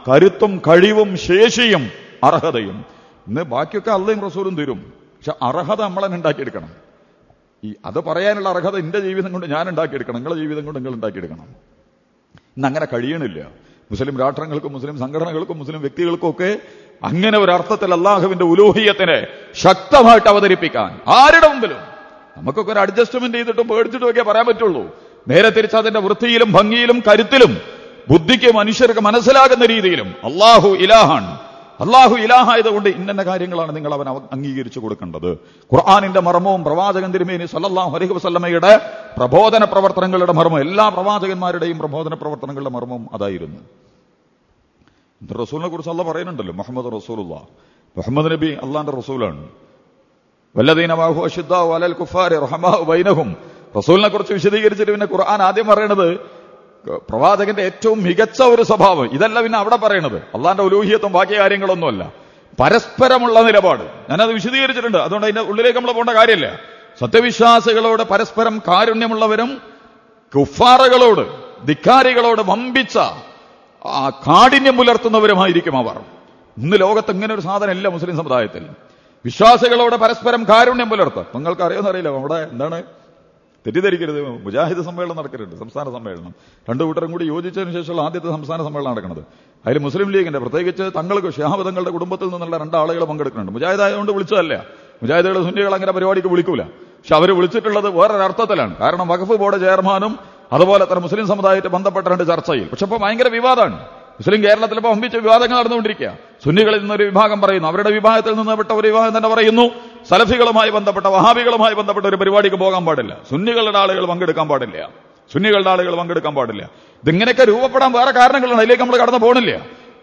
കരുത്തും കഴിവും ശേഷിയും അർഹതയും ഇന്ന് ബാക്കിയൊക്കെ അള്ളയും റസൂലും തരും പക്ഷെ അർഹത നമ്മളെ ഉണ്ടാക്കിയെടുക്കണം ഈ അത് പറയാനുള്ള അർഹത എന്റെ ജീവിതം കൊണ്ട് ഞാൻ ഉണ്ടാക്കിയെടുക്കണം നിങ്ങളുടെ ജീവിതം കൊണ്ട് നിങ്ങൾ ഉണ്ടാക്കിയെടുക്കണം ഇന്ന് അങ്ങനെ കഴിയണില്ല മുസ്ലിം രാഷ്ട്രങ്ങൾക്കും മുസ്ലിം സംഘടനകൾക്കും മുസ്ലിം വ്യക്തികൾക്കും ഒക്കെ അങ്ങനെ ഒരു അർത്ഥത്തിൽ അള്ളാഹുവിന്റെ ഉലോഹിയത്തിനെ ശക്തമായിട്ട് അവതരിപ്പിക്കാൻ ആരുടെ മുമ്പിലും നമുക്കൊക്കെ ഒരു അഡ്ജസ്റ്റ്മെന്റ് ചെയ്തിട്ടും പേടിച്ചിട്ടും ഒക്കെ പറയാൻ പറ്റുള്ളൂ നേരെ തിരിച്ച് അതിന്റെ വൃത്തിയിലും ഭംഗിയിലും കരുത്തിലും ബുദ്ധിക്ക് മനുഷ്യർക്ക് മനസ്സിലാകുന്ന രീതിയിലും അള്ളാഹു ഇലാഹാണ് അള്ളാഹു ഇലാഹായതുകൊണ്ട് ഇന്നെ കാര്യങ്ങളാണ് നിങ്ങൾ അവൻ അംഗീകരിച്ചു കൊടുക്കേണ്ടത് ഖുർആാനിന്റെ മർമ്മവും പ്രവാചകൻ തിരുമേനി സല്ലാഹു അലഹി വസ്ലമയുടെ പ്രബോധന പ്രവർത്തനങ്ങളുടെ മർമ്മം എല്ലാ പ്രവാചകന്മാരുടെയും പ്രബോധന പ്രവർത്തനങ്ങളുടെ മർമ്മം അതായിരുന്നു റസൂലിനെ കുറിച്ച് അള്ളാഹ് പറയുന്നുണ്ടല്ലോ മുഹമ്മദ് റസൂലുള്ള മുഹമ്മദ് നബി അള്ളാന്റെ റസൂലാണ് വല്ലതീനമാഹു അഷിദ്ദാഹു അലൽ ബൈനഹും റസൂലിനെ കുറിച്ച് വിശദീകരിച്ചിട്ട് പിന്നെ ഖുർആൻ ആദ്യം പറയണത് പ്രവാചകന്റെ ഏറ്റവും മികച്ച ഒരു സ്വഭാവം ഇതല്ല പിന്നെ അവിടെ പറയണത് അള്ളാന്റെ ഉലൂഹിയത്വം ബാക്കി കാര്യങ്ങളൊന്നുമല്ല പരസ്പരമുള്ള നിലപാട് ഞാനത് വിശദീകരിച്ചിട്ടുണ്ട് അതുകൊണ്ട് അതിന്റെ ഉള്ളിലേക്ക് നമ്മൾ പോകേണ്ട കാര്യമില്ല സത്യവിശ്വാസികളോട് പരസ്പരം കാരുണ്യമുള്ളവരും കുഫാറുകളോട് ധിക്കാരികളോട് വമ്പിച്ച കാഠിന്യം പുലർത്തുന്നവരുമായിരിക്കും അവർ ഇന്ന് ലോകത്ത് ഇങ്ങനെ ഒരു സാധനമില്ല മുസ്ലിം സമുദായത്തിൽ വിശ്വാസികളോട് പരസ്പരം കാരുണ്യം പുലർത്തുക നിങ്ങൾക്ക് അറിയുമെന്നറിയില്ല അവിടെ എന്താണ് തെറ്റിദ്ധരിക്കരുത് മുജാഹിദ് സമ്മേളനം നടക്കരുത് സംസ്ഥാന സമ്മേളനം രണ്ടു കൂട്ടരും കൂടി യോജിച്ചതിന് ശേഷമുള്ള ആദ്യത്തെ സംസ്ഥാന സമ്മേളനം നടക്കുന്നത് അതിൽ മുസ്ലിം ലീഗിന്റെ പ്രത്യേകിച്ച് തങ്ങൾക്ക് ഷിഹാബ് തങ്ങളുടെ കുടുംബത്തിൽ നിന്നുള്ള രണ്ടാളുകൾ പങ്കെടുക്കുന്നുണ്ട് മുജാഹിദായതുകൊണ്ട് വിളിച്ചതല്ല മുജാഹിദുകളെ സുന്നികൾ അങ്ങനെ പരിപാടിക്ക് വിളിക്കൂല പക്ഷെ അവർ വിളിച്ചിട്ടുള്ളത് വേറൊരർത്ഥത്തിലാണ് കാരണം വഖഫ് ബോർഡ് ചെയർമാനും അതുപോലെ തന്നെ മുസ്ലിം സമുദായമായിട്ട് ബന്ധപ്പെട്ട രണ്ട് ചർച്ചയിൽ പക്ഷെ ഇപ്പൊ ഭയങ്കര വിവാദമാണ് മുസ്ലിം കേരളത്തിൽ ഇപ്പോൾ വമ്പിച്ച വിവാദങ്ങൾ നടന്നുകൊണ്ടിരിക്കുക സുന്നികളിൽ നിന്നൊരു വിഭാഗം പറയുന്നു അവരുടെ വിഭാഗത്തിൽ നിന്ന് പെട്ട ഒരു വിഭാഗം തന്നെ പറയുന്നു സലഫികളുമായി ബന്ധപ്പെട്ട വഹാബികളുമായി ബന്ധപ്പെട്ട ഒരു പരിപാടിക്ക് പോകാൻ പാടില്ല സുന്നികളുടെ ആളുകൾ പങ്കെടുക്കാൻ പാടില്ല സുന്നികളുടെ ആളുകൾ പങ്കെടുക്കാൻ പാടില്ല ഇതിങ്ങനെയൊക്കെ രൂപപ്പെടാൻ വേറെ കാരണങ്ങളുണ്ട് അതിലേക്ക് നമ്മൾ കടന്നു പോകണില്ല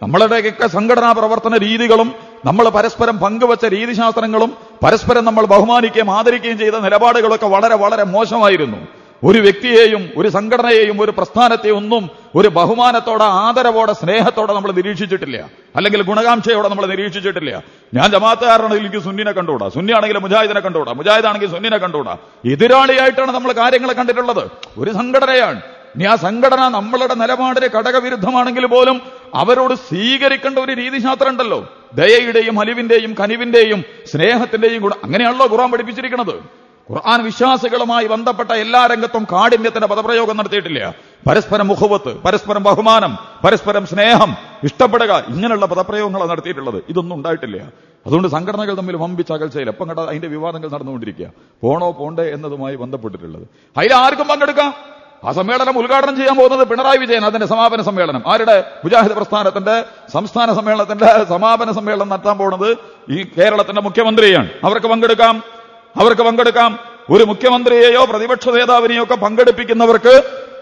നമ്മളുടെയൊക്കെ സംഘടനാ പ്രവർത്തന രീതികളും നമ്മൾ പരസ്പരം പങ്കുവച്ച രീതിശാസ്ത്രങ്ങളും പരസ്പരം നമ്മൾ ബഹുമാനിക്കുകയും ആദരിക്കുകയും ചെയ്ത നിലപാടുകളൊക്കെ വളരെ വളരെ മോശമായിരുന്നു ഒരു വ്യക്തിയെയും ഒരു സംഘടനയെയും ഒരു പ്രസ്ഥാനത്തെയും ഒന്നും ഒരു ബഹുമാനത്തോടെ ആദരവോടെ സ്നേഹത്തോടെ നമ്മൾ നിരീക്ഷിച്ചിട്ടില്ല അല്ലെങ്കിൽ ഗുണകാംക്ഷയോടെ നമ്മൾ നിരീക്ഷിച്ചിട്ടില്ല ഞാൻ ജമാത്തുകാരനാണെങ്കിൽ എനിക്ക് സുന്നിനെ കണ്ടുകൂടാ സുന്നിയാണെങ്കിൽ മുജാഹിദിനെ കണ്ടുകൂടാ മുജാഹിദാണെങ്കിൽ സുന്നിനെ കണ്ടുകൂടാ എതിരാളിയായിട്ടാണ് നമ്മൾ കാര്യങ്ങളെ കണ്ടിട്ടുള്ളത് ഒരു സംഘടനയാണ് ഇനി ആ സംഘടന നമ്മളുടെ നിലപാടിന് ഘടകവിരുദ്ധമാണെങ്കിൽ പോലും അവരോട് സ്വീകരിക്കേണ്ട ഒരു രീതിശാസ്ത്രം ഉണ്ടല്ലോ ദയയുടെയും അലിവിന്റെയും കനിവിന്റെയും സ്നേഹത്തിന്റെയും കൂടെ അങ്ങനെയാണല്ലോ ഖുറാൻ പഠിപ്പിച്ചിരിക്കുന്നത് ഖുർആൻ വിശ്വാസികളുമായി ബന്ധപ്പെട്ട എല്ലാ രംഗത്തും കാഠിന്യത്തിന്റെ പദപ്രയോഗം നടത്തിയിട്ടില്ല പരസ്പരം മുഖവത്ത് പരസ്പരം ബഹുമാനം പരസ്പരം സ്നേഹം ഇഷ്ടപ്പെടുക ഇങ്ങനെയുള്ള പദപ്രയോഗങ്ങളാണ് നടത്തിയിട്ടുള്ളത് ഇതൊന്നും ഉണ്ടായിട്ടില്ല അതുകൊണ്ട് സംഘടനകൾ തമ്മിൽ വമ്പിച്ച അകൽച്ചയിൽ എപ്പം കണ്ട അതിന്റെ വിവാദങ്ങൾ നടന്നുകൊണ്ടിരിക്കുക പോണോ പോണ്ടേ എന്നതുമായി ബന്ധപ്പെട്ടിട്ടുള്ളത് അതിൽ ആർക്കും പങ്കെടുക്കാം ആ സമ്മേളനം ഉദ്ഘാടനം ചെയ്യാൻ പോകുന്നത് പിണറായി വിജയൻ അതിന്റെ സമാപന സമ്മേളനം ആരുടെ മുജാഹിദ് പ്രസ്ഥാനത്തിന്റെ സംസ്ഥാന സമ്മേളനത്തിന്റെ സമാപന സമ്മേളനം നടത്താൻ പോകുന്നത് ഈ കേരളത്തിന്റെ മുഖ്യമന്ത്രിയാണ് അവർക്ക് പങ്കെടുക്കാം അവർക്ക് പങ്കെടുക്കാം ഒരു മുഖ്യമന്ത്രിയെയോ പ്രതിപക്ഷ നേതാവിനെയോ ഒക്കെ പങ്കെടുപ്പിക്കുന്നവർക്ക്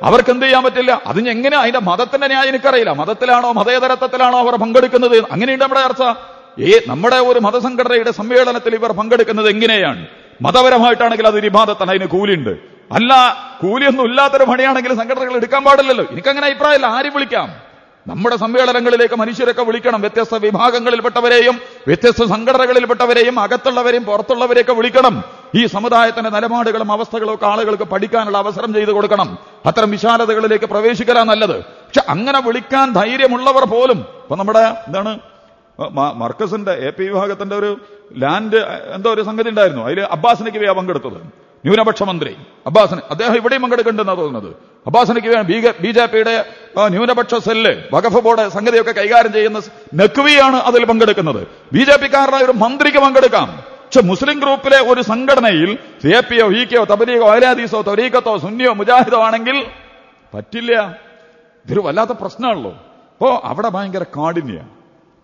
അവർക്ക് എന്ത് ചെയ്യാൻ പറ്റില്ല അതിന് എങ്ങനെ അതിന്റെ മതത്തിന്റെ ന്യായ എനിക്കറിയില്ല മതത്തിലാണോ മതേതരത്വത്തിലാണോ അവർ പങ്കെടുക്കുന്നത് അങ്ങനെയുണ്ട് നമ്മുടെ ചർച്ച ഏ നമ്മുടെ ഒരു മതസംഘടനയുടെ സമ്മേളനത്തിൽ ഇവർ പങ്കെടുക്കുന്നത് എങ്ങനെയാണ് മതപരമായിട്ടാണെങ്കിൽ അത് വിഭാഗത്താണ് അതിന് കൂലിയുണ്ട് അല്ല കൂലിയൊന്നും ഇല്ലാത്തൊരു പണിയാണെങ്കിൽ സംഘടനകൾ എടുക്കാൻ പാടില്ലല്ലോ എനിക്കങ്ങനെ അഭിപ്രായമില്ല ആരും വിളിക്കാം നമ്മുടെ സമ്മേളനങ്ങളിലേക്ക് മനുഷ്യരൊക്കെ വിളിക്കണം വ്യത്യസ്ത വിഭാഗങ്ങളിൽപ്പെട്ടവരെയും വ്യത്യസ്ത സംഘടനകളിൽപ്പെട്ടവരെയും അകത്തുള്ളവരെയും പുറത്തുള്ളവരെയൊക്കെ വിളിക്കണം ഈ സമുദായത്തിന്റെ നിലപാടുകളും അവസ്ഥകളും ഒക്കെ ആളുകൾക്ക് പഠിക്കാനുള്ള അവസരം ചെയ്തു കൊടുക്കണം അത്തരം വിശാലതകളിലേക്ക് പ്രവേശിക്കലാ നല്ലത് പക്ഷെ അങ്ങനെ വിളിക്കാൻ ധൈര്യമുള്ളവർ പോലും ഇപ്പൊ നമ്മുടെ എന്താണ് മർക്കസിന്റെ എ പി വിഭാഗത്തിന്റെ ഒരു ലാൻഡ് എന്തോ ഒരു സംഗതി ഉണ്ടായിരുന്നു അതിൽ അബ്ബാസിനൊക്കെ പങ്കെടുത്തത് ന്യൂനപക്ഷ മന്ത്രി അബ്ബാസിന് അദ്ദേഹം ഇവിടെയും പങ്കെടുക്കുന്നുണ്ടെന്നാണ് തോന്നുന്നത് അബ്ബാസിനക്ക് ബി ജെ പിയുടെ ന്യൂനപക്ഷ സെല്ല് വഖഫ് ബോർഡ് സംഗതിയൊക്കെ കൈകാര്യം ചെയ്യുന്ന നഖ്വിയാണ് അതിൽ പങ്കെടുക്കുന്നത് ബി ജെ പിക്കാരുടെ ഒരു മന്ത്രിക്ക് പങ്കെടുക്കാം പക്ഷെ മുസ്ലിം ഗ്രൂപ്പിലെ ഒരു സംഘടനയിൽ സി എ പിയോ ഇ കെയോ തബലീഗോ അലാദീസോ തൊരീക്കത്തോ സുന്നിയോ മുജാഹിദോ ആണെങ്കിൽ പറ്റില്ല ഇതൊരു വല്ലാത്ത പ്രശ്നമാണല്ലോ അപ്പോ അവിടെ ഭയങ്കര കാഠിന്യ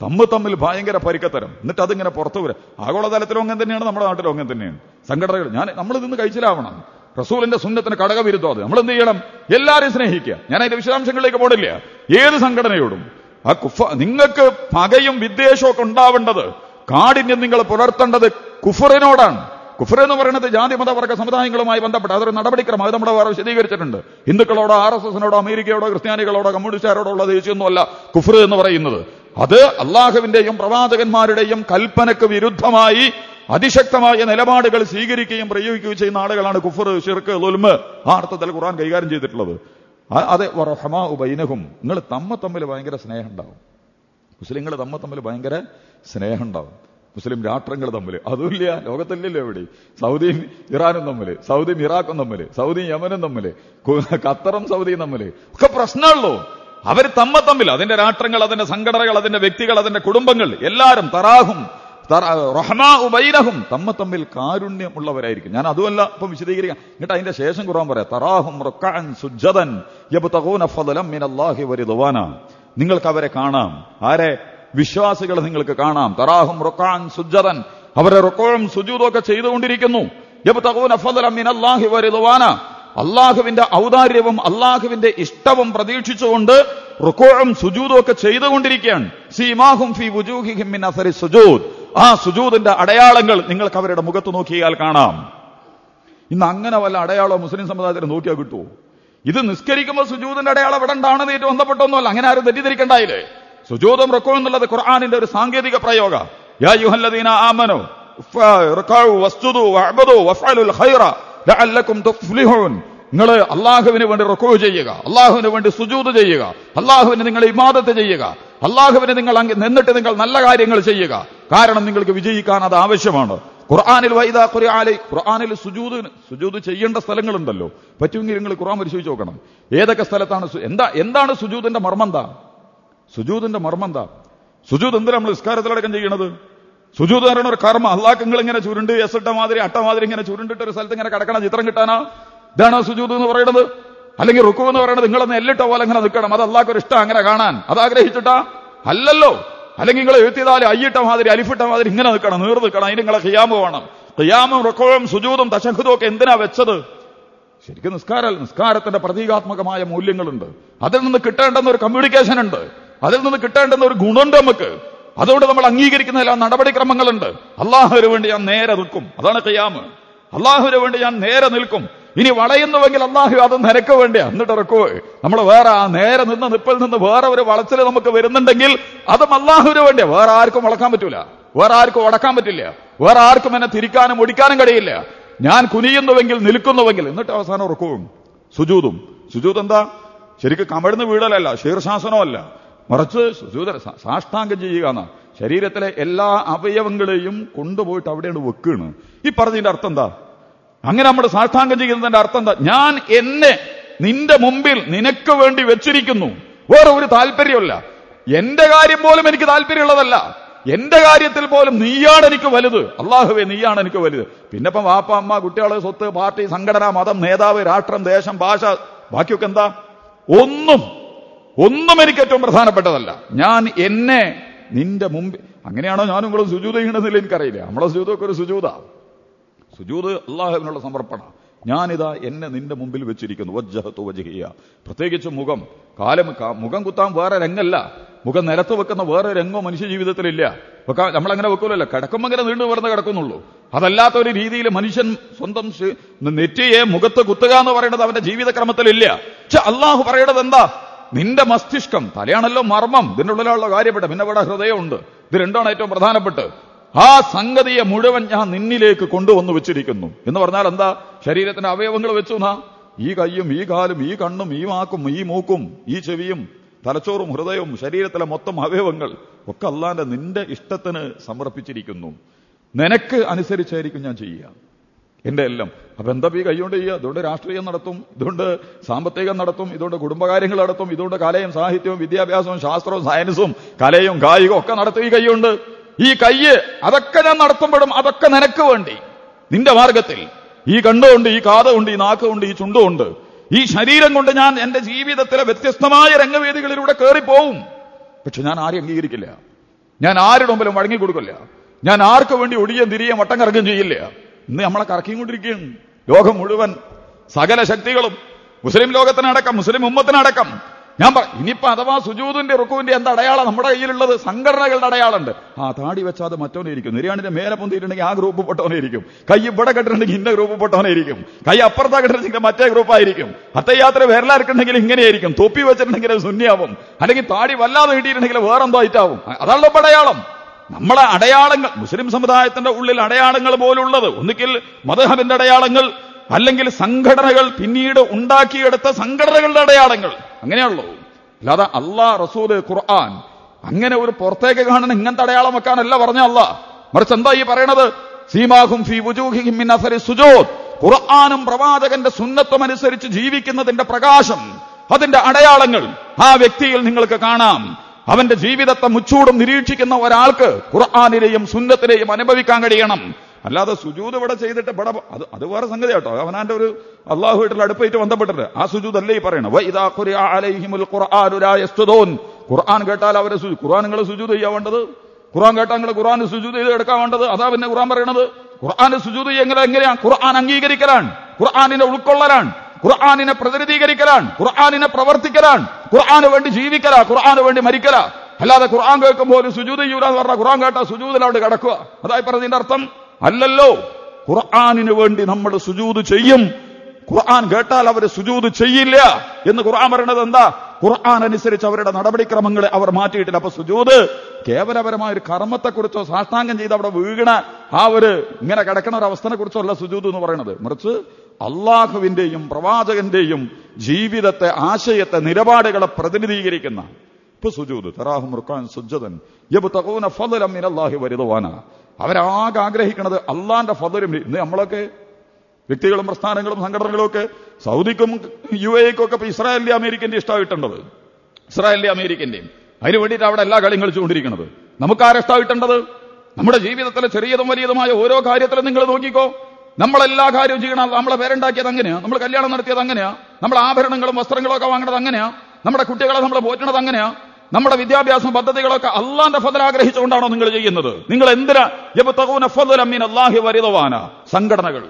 തമ്മ് തമ്മിൽ ഭയങ്കര പരിക്കത്തരം എന്നിട്ട് അതിങ്ങനെ പുറത്തു വരാം ആഗോളതലത്തിലും അങ്ങനെ തന്നെയാണ് നമ്മുടെ നാട്ടിലും അങ്ങനെ തന്നെയാണ് സംഘടനകൾ ഞാൻ നമ്മൾ നിന്ന് കഴിച്ചിലാവണം റസൂലിന്റെ സുന്നത്തിന് ഘടകവിരുദ്ധം അത് നമ്മൾ എന്ത് ചെയ്യണം എല്ലാവരെയും സ്നേഹിക്കുക ഞാൻ അതിന്റെ വിശദാംശങ്ങളിലേക്ക് പോടില്ല ഏത് സംഘടനയോടും ആ കുഫ നിങ്ങൾക്ക് പകയും വിദ്വേഷവും ഒക്കെ ഉണ്ടാവേണ്ടത് കാഠിന്യം നിങ്ങൾ പുലർത്തേണ്ടത് കുഫറിനോടാണ് കുഫർ എന്ന് പറയുന്നത് ജാതി മതവർഗ സമുദായങ്ങളുമായി ബന്ധപ്പെട്ട് അതൊരു നടപടിക്രമം അത് നമ്മുടെ വേറെ വിശദീകരിച്ചിട്ടുണ്ട് ഹിന്ദുക്കളോടോ ആർ എസ് എസിനോടോ അമേരിക്കയോടോ ക്രിസ്ത്യാനികളോടോ കമ്മ്യൂണിസ്റ്റുകാരോടോ ഉള്ള ദേശീയൊന്നുമല്ല കുഫർ എന്ന് പറയുന്നത് അത് അള്ളാഹുവിന്റെയും പ്രവാചകന്മാരുടെയും കൽപ്പനക്ക് വിരുദ്ധമായി അതിശക്തമായ നിലപാടുകൾ സ്വീകരിക്കുകയും പ്രയോഗിക്കുകയും ചെയ്യുന്ന ആളുകളാണ് കുഫർ ഷിർക്ക് ലുൽമ് ആ അർത്ഥത്തിൽ ഖുറാൻ കൈകാര്യം ചെയ്തിട്ടുള്ളത് അതെ റഹ്മാ ഉബൈനഹും നിങ്ങൾ തമ്മ തമ്മിൽ ഭയങ്കര സ്നേഹം ഉണ്ടാവും മുസ്ലിങ്ങൾ തമ്മ തമ്മിൽ ഭയങ്കര സ്നേഹം ഉണ്ടാവും മുസ്ലിം രാഷ്ട്രങ്ങൾ തമ്മിൽ അതുമില്ല ലോകത്തില്ലല്ലോ എവിടെ സൗദിയും ഇറാനും തമ്മിൽ സൗദിയും ഇറാഖും തമ്മിൽ സൗദിയും യമനും തമ്മിൽ ഖത്തറും സൗദിയും തമ്മിൽ ഒക്കെ പ്രശ്നമുള്ളൂ അവർ തമ്മ തമ്മിൽ അതിന്റെ രാഷ്ട്രങ്ങൾ അതിന്റെ സംഘടനകൾ അതിന്റെ വ്യക്തികൾ അതിന്റെ കുടുംബങ്ങൾ എല്ലാവരും തറാഹും റഹ്മാ ഉബൈനഹും തമ്മ തമ്മിൽ കാരുണ്യമുള്ളവരായിരിക്കും ഞാൻ അതുമല്ല ഇപ്പം വിശദീകരിക്കാം എന്നിട്ട് അതിന്റെ ശേഷം കുറവാൻ പറയാം തറാഹും റൊക്കാൻ സുജതൻ നിങ്ങൾക്ക് അവരെ കാണാം ആരെ വിശ്വാസികളെ നിങ്ങൾക്ക് കാണാം തറാഹും റൊക്കാൻ സുജതൻ അവരെ റൊക്കോം സുജൂതും ഒക്കെ ചെയ്തുകൊണ്ടിരിക്കുന്നു അള്ളാഹുവിന്റെ ഔദാര്യവും അള്ളാഹുവിന്റെ ഇഷ്ടവും പ്രതീക്ഷിച്ചുകൊണ്ട് റുക്കോഴും സുജൂതും ഒക്കെ ചെയ്തുകൊണ്ടിരിക്കുകയാണ് സീമാഹും ഫി സുജൂദ് ആ സുജൂതിന്റെ അടയാളങ്ങൾ നിങ്ങൾക്ക് അവരുടെ മുഖത്ത് നോക്കിയാൽ കാണാം ഇന്ന് അങ്ങനെ വല്ല അടയാളോ മുസ്ലിം സമുദായത്തിന് നോക്കിയാൽ കിട്ടുമോ ഇത് നിസ്കരിക്കുമ്പോൾ സുജൂതിന്റെ അടയാളം ഇവിടെ ഉണ്ടാണെന്ന് ഏറ്റവും ബന്ധപ്പെട്ടൊന്നുമല്ല അങ്ങനെ ആരും തെറ്റിദ്ധരിക്കണ്ടായില്ലേ സുജൂതം റക്കോ എന്നുള്ളത് ഖുർആാനിന്റെ ഒരു സാങ്കേതിക പ്രയോഗ യാ നിങ്ങൾ അള്ളാഹുവിന് വേണ്ടി റൊക്കോ ചെയ്യുക അള്ളാഹുവിന് വേണ്ടി സുജൂത് ചെയ്യുക അള്ളാഹുവിന് നിങ്ങൾ ഇമാദത്ത് ചെയ്യുക അള്ളാഹുവിന് നിങ്ങൾ നിന്നിട്ട് നിങ്ങൾ നല്ല കാര്യങ്ങൾ ചെയ്യുക കാരണം നിങ്ങൾക്ക് വിജയിക്കാൻ അത് ആവശ്യമാണ് ഖുർആാനിൽ വൈദാ ഖുർആാലി ഖുർആാനിൽ സുജൂദ് സുജൂദ് ചെയ്യേണ്ട സ്ഥലങ്ങളുണ്ടല്ലോ പറ്റുമെങ്കിൽ നിങ്ങൾ ഖുർആൻ പരിശോധിച്ച് നോക്കണം ഏതൊക്കെ സ്ഥലത്താണ് എന്താ എന്താണ് സുജൂദിന്റെ മർമ്മം എന്താ സുജൂദിന്റെ മർമ്മം എന്താ സുജൂദ് എന്തിനാ നമ്മൾ നിസ്കാരത്തിലടക്കം ചെയ്യണത് സുജൂദ് എന്ന് ഒരു കർമ്മ അള്ളാക്കങ്ങൾ ഇങ്ങനെ ചുരുണ്ട് എസിട്ട മാതിരി അട്ട മാതിരി ഇങ്ങനെ ചുരുണ്ടിട്ട് ഒരു സ്ഥലത്ത് ഇങ്ങനെ കിടക്കണം ചിത്രം കിട്ടാനാ ഇതാണോ സുജൂദ് എന്ന് പറയുന്നത് അല്ലെങ്കിൽ റുക്കു എന്ന് പറയുന്നത് നിങ്ങളൊന്ന് എല്ലിട്ട പോലെ ഇങ്ങനെ നിൽക്കണം അത് അള്ളാഹ്ക്കൊരു ഇഷ്ടം അങ്ങനെ കാണാൻ അത് ആഗ്രഹിച്ചിട്ടാ അല്ലല്ലോ അല്ലെങ്കിൽ നിങ്ങൾ എഴുത്തിയതാല് അയ്യിട്ട മാതിരി അലിഫിട്ട മാതിരി ഇങ്ങനെ നിൽക്കണം നീർ നിൽക്കണം അതിന് നിങ്ങളെ ഖിയാമോ വേണം ഖിയാമും റക്കോഴും സുജൂതും തശഹുതും ഒക്കെ എന്തിനാ വെച്ചത് ശരിക്കും നിസ്കാരമല്ല നിസ്കാരത്തിന്റെ പ്രതീകാത്മകമായ മൂല്യങ്ങളുണ്ട് അതിൽ നിന്ന് കിട്ടേണ്ടെന്ന ഒരു കമ്മ്യൂണിക്കേഷൻ ഉണ്ട് അതിൽ നിന്ന് കിട്ടേണ്ടെന്ന ഒരു ഗുണമുണ്ട് നമുക്ക് അതുകൊണ്ട് നമ്മൾ അംഗീകരിക്കുന്ന എല്ലാ നടപടിക്രമങ്ങളുണ്ട് അള്ളാഹുവിന് വേണ്ടി ഞാൻ നേരെ നിൽക്കും അതാണ് ഖിയാമ് അള്ളാഹുവിന് വേണ്ടി ഞാൻ നേരെ നിൽക്കും ഇനി വളയുന്നുവെങ്കിൽ അള്ളാഹു അത് നിനക്ക് വേണ്ടിയാ എന്നിട്ട് ഇറക്കുവേ നമ്മൾ വേറെ ആ നേരെ നിന്ന് നിപ്പിൽ നിന്ന് വേറെ ഒരു വളച്ചിൽ നമുക്ക് വരുന്നുണ്ടെങ്കിൽ അതും അള്ളാഹുവിന് വേണ്ടിയാ വേറെ ആർക്കും വളക്കാൻ പറ്റൂല വേറെ ആർക്കും ഉടക്കാൻ പറ്റില്ല വേറെ ആർക്കും എന്നെ തിരിക്കാനും ഒടിക്കാനും കഴിയില്ല ഞാൻ കുനിയുന്നുവെങ്കിൽ നിൽക്കുന്നുവെങ്കിൽ എന്നിട്ട് അവസാനം ഉറക്കവും സുജൂതും സുജൂത് എന്താ ശരിക്കും കമഴ്ന്ന് വീടലല്ല ശീർശാസനമല്ല മറച്ച് സുജൂത സാഷ്ടാംഗം ചെയ്യുക എന്നാ ശരീരത്തിലെ എല്ലാ അവയവങ്ങളെയും കൊണ്ടുപോയിട്ട് അവിടെയാണ് വെക്കുകയാണ് ഈ പറഞ്ഞതിന്റെ അർത്ഥം എന്താ അങ്ങനെ നമ്മുടെ സാഷ്ടാംഗം ചെയ്യുന്നതിന്റെ അർത്ഥം എന്താ ഞാൻ എന്നെ നിന്റെ മുമ്പിൽ നിനക്ക് വേണ്ടി വെച്ചിരിക്കുന്നു വേറെ ഒരു താല്പര്യമല്ല എന്റെ കാര്യം പോലും എനിക്ക് താല്പര്യമുള്ളതല്ല എന്റെ കാര്യത്തിൽ പോലും നീയാണ് എനിക്ക് വലുത് അള്ളാഹുവെ നീയാണ് എനിക്ക് വലുത് പിന്നെ ഇപ്പം വാപ്പ അമ്മ കുട്ടികള് സ്വത്ത് പാർട്ടി സംഘടന മതം നേതാവ് രാഷ്ട്രം ദേശം ഭാഷ ബാക്കിയൊക്കെ എന്താ ഒന്നും ഒന്നും എനിക്ക് ഏറ്റവും പ്രധാനപ്പെട്ടതല്ല ഞാൻ എന്നെ നിന്റെ മുമ്പിൽ അങ്ങനെയാണോ ഞാനും ഇവിടെ സുജൂത ചെയ്യണമെന്നില്ല എനിക്കറിയില്ല നമ്മളെ സുജൂതൊക്കെ ഒരു സുജൂതാണ് സുജൂത് അള്ളാഹുവിനുള്ള സമർപ്പണം ഞാനിതാ എന്നെ നിന്റെ മുമ്പിൽ വെച്ചിരിക്കുന്നു വജ്ജഹത്തു വജഹിയ പ്രത്യേകിച്ച് മുഖം കാലം മുഖം കുത്താൻ വേറെ രംഗല്ല മുഖം നിലത്ത് വെക്കുന്ന വേറെ രംഗോ മനുഷ്യ ജീവിതത്തിലില്ല നമ്മളങ്ങനെ വെക്കൂലല്ലോ കിടക്കുമ്പോൾ അങ്ങനെ നീണ്ടു വരുന്ന കിടക്കുന്നുള്ളൂ അതല്ലാത്ത ഒരു രീതിയിൽ മനുഷ്യൻ സ്വന്തം നെറ്റിയെ മുഖത്ത് കുത്തുക എന്ന് പറയുന്നത് അവന്റെ ജീവിതക്രമത്തിലില്ല പക്ഷെ അള്ളാഹു പറയണത് എന്താ നിന്റെ മസ്തിഷ്കം തലയാണല്ലോ മർമ്മം ഇതിനുള്ളിലുള്ള ഉള്ളിലുള്ള കാര്യപ്പെട്ട പിന്നെ ഇവിടെ ഹൃദയമുണ്ട് ഇത് രണ്ടാണ് ഏറ്റവും പ്രധാനപ്പെട്ട് ആ സംഗതിയെ മുഴുവൻ ഞാൻ നിന്നിലേക്ക് കൊണ്ടുവന്നു വെച്ചിരിക്കുന്നു എന്ന് പറഞ്ഞാൽ എന്താ ശരീരത്തിന്റെ അവയവങ്ങൾ വെച്ചു നാ ഈ കൈയും ഈ കാലും ഈ കണ്ണും ഈ വാക്കും ഈ മൂക്കും ഈ ചെവിയും തലച്ചോറും ഹൃദയവും ശരീരത്തിലെ മൊത്തം അവയവങ്ങൾ ഒക്കെ അല്ലാന്റെ നിന്റെ ഇഷ്ടത്തിന് സമർപ്പിച്ചിരിക്കുന്നു നിനക്ക് അനുസരിച്ചായിരിക്കും ഞാൻ ചെയ്യുക എന്റെ എല്ലാം അപ്പൊ എന്താ ഈ കൈകൊണ്ട് ചെയ്യുക ഇതുകൊണ്ട് രാഷ്ട്രീയം നടത്തും ഇതുകൊണ്ട് സാമ്പത്തികം നടത്തും ഇതുകൊണ്ട് കുടുംബകാര്യങ്ങൾ നടത്തും ഇതുകൊണ്ട് കലയും സാഹിത്യവും വിദ്യാഭ്യാസവും ശാസ്ത്രവും സയൻസും കലയും കായികവും ഒക്കെ നടത്തും ഈ കൈകൊണ്ട് ഈ കയ്യ് അതൊക്കെ ഞാൻ നടത്തുമ്പോഴും അതൊക്കെ നിനക്ക് വേണ്ടി നിന്റെ മാർഗത്തിൽ ഈ കണ്ണുണ്ട് ഈ കാതുണ്ട് ഈ നാക്കുണ്ട് ഈ ചുണ്ടുകൊണ്ട് ഈ ശരീരം കൊണ്ട് ഞാൻ എന്റെ ജീവിതത്തിലെ വ്യത്യസ്തമായ രംഗവേദികളിലൂടെ കയറിപ്പോവും പക്ഷെ ഞാൻ ആരെയും അംഗീകരിക്കില്ല ഞാൻ ആരുടെ മുമ്പിലും കൊടുക്കില്ല ഞാൻ ആർക്ക് വേണ്ടി ഒടിയും തിരിയും വട്ടം കറങ്ങും ചെയ്യില്ല ഇന്ന് നമ്മളെ കറക്കിക്കൊണ്ടിരിക്കുകയാണ് ലോകം മുഴുവൻ സകല ശക്തികളും മുസ്ലിം ലോകത്തിനടക്കം മുസ്ലിം ഉമ്മത്തിനടക്കം ഞാൻ പറ ഇനിയിപ്പോ അഥവാ സുജൂതിന്റെ റുക്കുവിന്റെ എന്താ അടയാളം നമ്മുടെ കയ്യിലുള്ളത് സംഘടനകളുടെ അടയാളമുണ്ട് ആ താടി വെച്ചാൽ മറ്റോനെ ഇരിക്കും നിര്യാണിന്റെ മേലെ പൊന്തിയിട്ടുണ്ടെങ്കിൽ ആ ഗ്രൂപ്പ് പെട്ടവനെ ഇരിക്കും കൈ ഇവിടെ കെട്ടിട്ടുണ്ടെങ്കിൽ ഇന്ന ഗ്രൂപ്പ് പെട്ടവനെ ഇരിക്കും കൈ അപ്പുറത്താ കെട്ടിട്ടുണ്ടെങ്കിൽ മറ്റേ ഗ്രൂപ്പായിരിക്കും അത്തയാത്ര വേരലാർക്കുണ്ടെങ്കിൽ ഇങ്ങനെയായിരിക്കും തൊപ്പി വെച്ചിട്ടുണ്ടെങ്കിൽ സുന്യാവും അല്ലെങ്കിൽ താടി വല്ലാതെ കിട്ടിയിട്ടുണ്ടെങ്കിൽ വേറെന്തോ ആയിട്ടാവും അതാണല്ലോ അടയാളം നമ്മളെ അടയാളങ്ങൾ മുസ്ലിം സമുദായത്തിന്റെ ഉള്ളിൽ അടയാളങ്ങൾ പോലുള്ളത് ഒന്നിക്കിൽ മധുഹബിന്റെ അടയാളങ്ങൾ അല്ലെങ്കിൽ സംഘടനകൾ പിന്നീട് ഉണ്ടാക്കിയെടുത്ത സംഘടനകളുടെ അടയാളങ്ങൾ അങ്ങനെയുള്ളൂ അല്ലാതെ അള്ളാ റസൂല് ഖുർആൻ അങ്ങനെ ഒരു പുറത്തേക്ക് കാണുന്ന ഇങ്ങനത്തെ അടയാളം വെക്കാനല്ല പറഞ്ഞ അല്ല മറിച്ച് എന്താ ഈ പറയണത് സീമാഹും ഫി വുജൂഹിഹിം സുജൂദ് ഖുർആാനും പ്രവാചകന്റെ സുന്നത്വം അനുസരിച്ച് ജീവിക്കുന്നതിന്റെ പ്രകാശം അതിന്റെ അടയാളങ്ങൾ ആ വ്യക്തിയിൽ നിങ്ങൾക്ക് കാണാം അവന്റെ ജീവിതത്തെ മുച്ചൂടും നിരീക്ഷിക്കുന്ന ഒരാൾക്ക് ഖുർആാനിലെയും സുന്നത്തിലെയും അനുഭവിക്കാൻ കഴിയണം അല്ലാതെ സുജൂത് ഇവിടെ ചെയ്തിട്ട് ഇവിടെ അത് അത് വേറെ സംഗതി കേട്ടോ അവനാന്റെ ഒരു അള്ളാഹുമായിട്ടുള്ള അടുപ്പായിട്ട് ബന്ധപ്പെട്ടിട്ട് ആ സുജൂത് അല്ലേ ഈ പറയണം ഖുർആൻ കേട്ടാൽ അവരെ ഖുർആൻ നിങ്ങൾ സുജൂത് ചെയ്യാൻ വേണ്ടത് ഖുർആൻ കേട്ടാൽ നിങ്ങൾ ഖുർആൻ സുജൂത് ചെയ്ത് എടുക്കാൻ വേണ്ടത് അതാ പിന്നെ ഖുർആൻ പറയണത് ഖുർആൻ സുജൂത് എങ്ങനെ എങ്ങനെയാണ് ഖുർആൻ അംഗീകരിക്കലാണ് ഖുർആാനിനെ ഉൾക്കൊള്ളലാണ് ഖുർആാനിനെ പ്രതിനിധീകരിക്കലാണ് ഖുർആാനിനെ പ്രവർത്തിക്കലാണ് ഖുർആാന് വേണ്ടി ജീവിക്കല ഖുർആാന് വേണ്ടി മരിക്കല അല്ലാതെ ഖുർആൻ കേൾക്കുമ്പോൾ ഒരു സുജൂത് ചെയ്യൂല എന്ന് പറഞ്ഞാൽ ഖുർആൻ കേട്ടാൽ സുജൂതിൽ കിടക്കുക അതായി പറഞ്ഞതിന്റെ അർത്ഥം അല്ലല്ലോ ഖുർആാനിന് വേണ്ടി നമ്മൾ സുജൂത് ചെയ്യും ഖുർആൻ കേട്ടാൽ അവർ സുജൂത് ചെയ്യില്ല എന്ന് ഖുർആൻ പറയണത് എന്താ ഖുർആൻ അനുസരിച്ച് അവരുടെ നടപടിക്രമങ്ങളെ അവർ മാറ്റിയിട്ടില്ല അപ്പൊ സുജൂത് കേവലപരമായ ഒരു കർമ്മത്തെക്കുറിച്ചോ സാഷ്ടാംഗം ചെയ്ത് അവിടെ വീഴണ ആ ഒരു ഇങ്ങനെ കിടക്കുന്ന ഒരു അവസ്ഥനെ കുറിച്ചോ അല്ല സുജൂത് എന്ന് പറയുന്നത് മറിച്ച് അള്ളാഹുവിന്റെയും പ്രവാചകന്റെയും ജീവിതത്തെ ആശയത്തെ നിലപാടുകളെ പ്രതിനിധീകരിക്കുന്ന ഇപ്പൊ സുജൂത് തറാഹു മുർഖാൻ സുജതൻ അവരാകെ ആഗ്രഹിക്കുന്നത് അള്ളാന്റെ ഫതലും ഇന്ന് നമ്മളൊക്കെ വ്യക്തികളും പ്രസ്ഥാനങ്ങളും സംഘടനകളും ഒക്കെ സൗദിക്കും യു എക്കും ഒക്കെ ഇപ്പൊ ഇസ്രായേലിന്റെ അമേരിക്കന്റെ ഇഷ്ടമായിട്ടുണ്ടത് ഇസ്രായേലിന്റെ അമേരിക്കന്റെയും അതിന് വേണ്ടിയിട്ട് അവിടെ എല്ലാ കളിയും കളിച്ചുകൊണ്ടിരിക്കുന്നത് നമുക്കാരിഷ്ടമായിട്ടുണ്ടത് നമ്മുടെ ജീവിതത്തിലെ ചെറിയതും വലിയതുമായ ഓരോ കാര്യത്തിലും നിങ്ങൾ നോക്കിക്കോ നമ്മളെല്ലാ കാര്യവും ചെയ്യണം നമ്മളെ പേരുണ്ടാക്കിയത് അങ്ങനെയാ നമ്മൾ കല്യാണം നടത്തിയത് അങ്ങനെയാ നമ്മൾ ആഭരണങ്ങളും വസ്ത്രങ്ങളും ഒക്കെ വാങ്ങണത് അങ്ങനെയാ നമ്മുടെ കുട്ടികളെ നമ്മൾ പോറ്റണത് അങ്ങനെയാ നമ്മുടെ വിദ്യാഭ്യാസ പദ്ധതികളൊക്കെ അള്ളാന്റെ ഫതൽ ആഗ്രഹിച്ചുകൊണ്ടാണോ നിങ്ങൾ ചെയ്യുന്നത് നിങ്ങൾ എന്തിനാ സംഘടനകൾ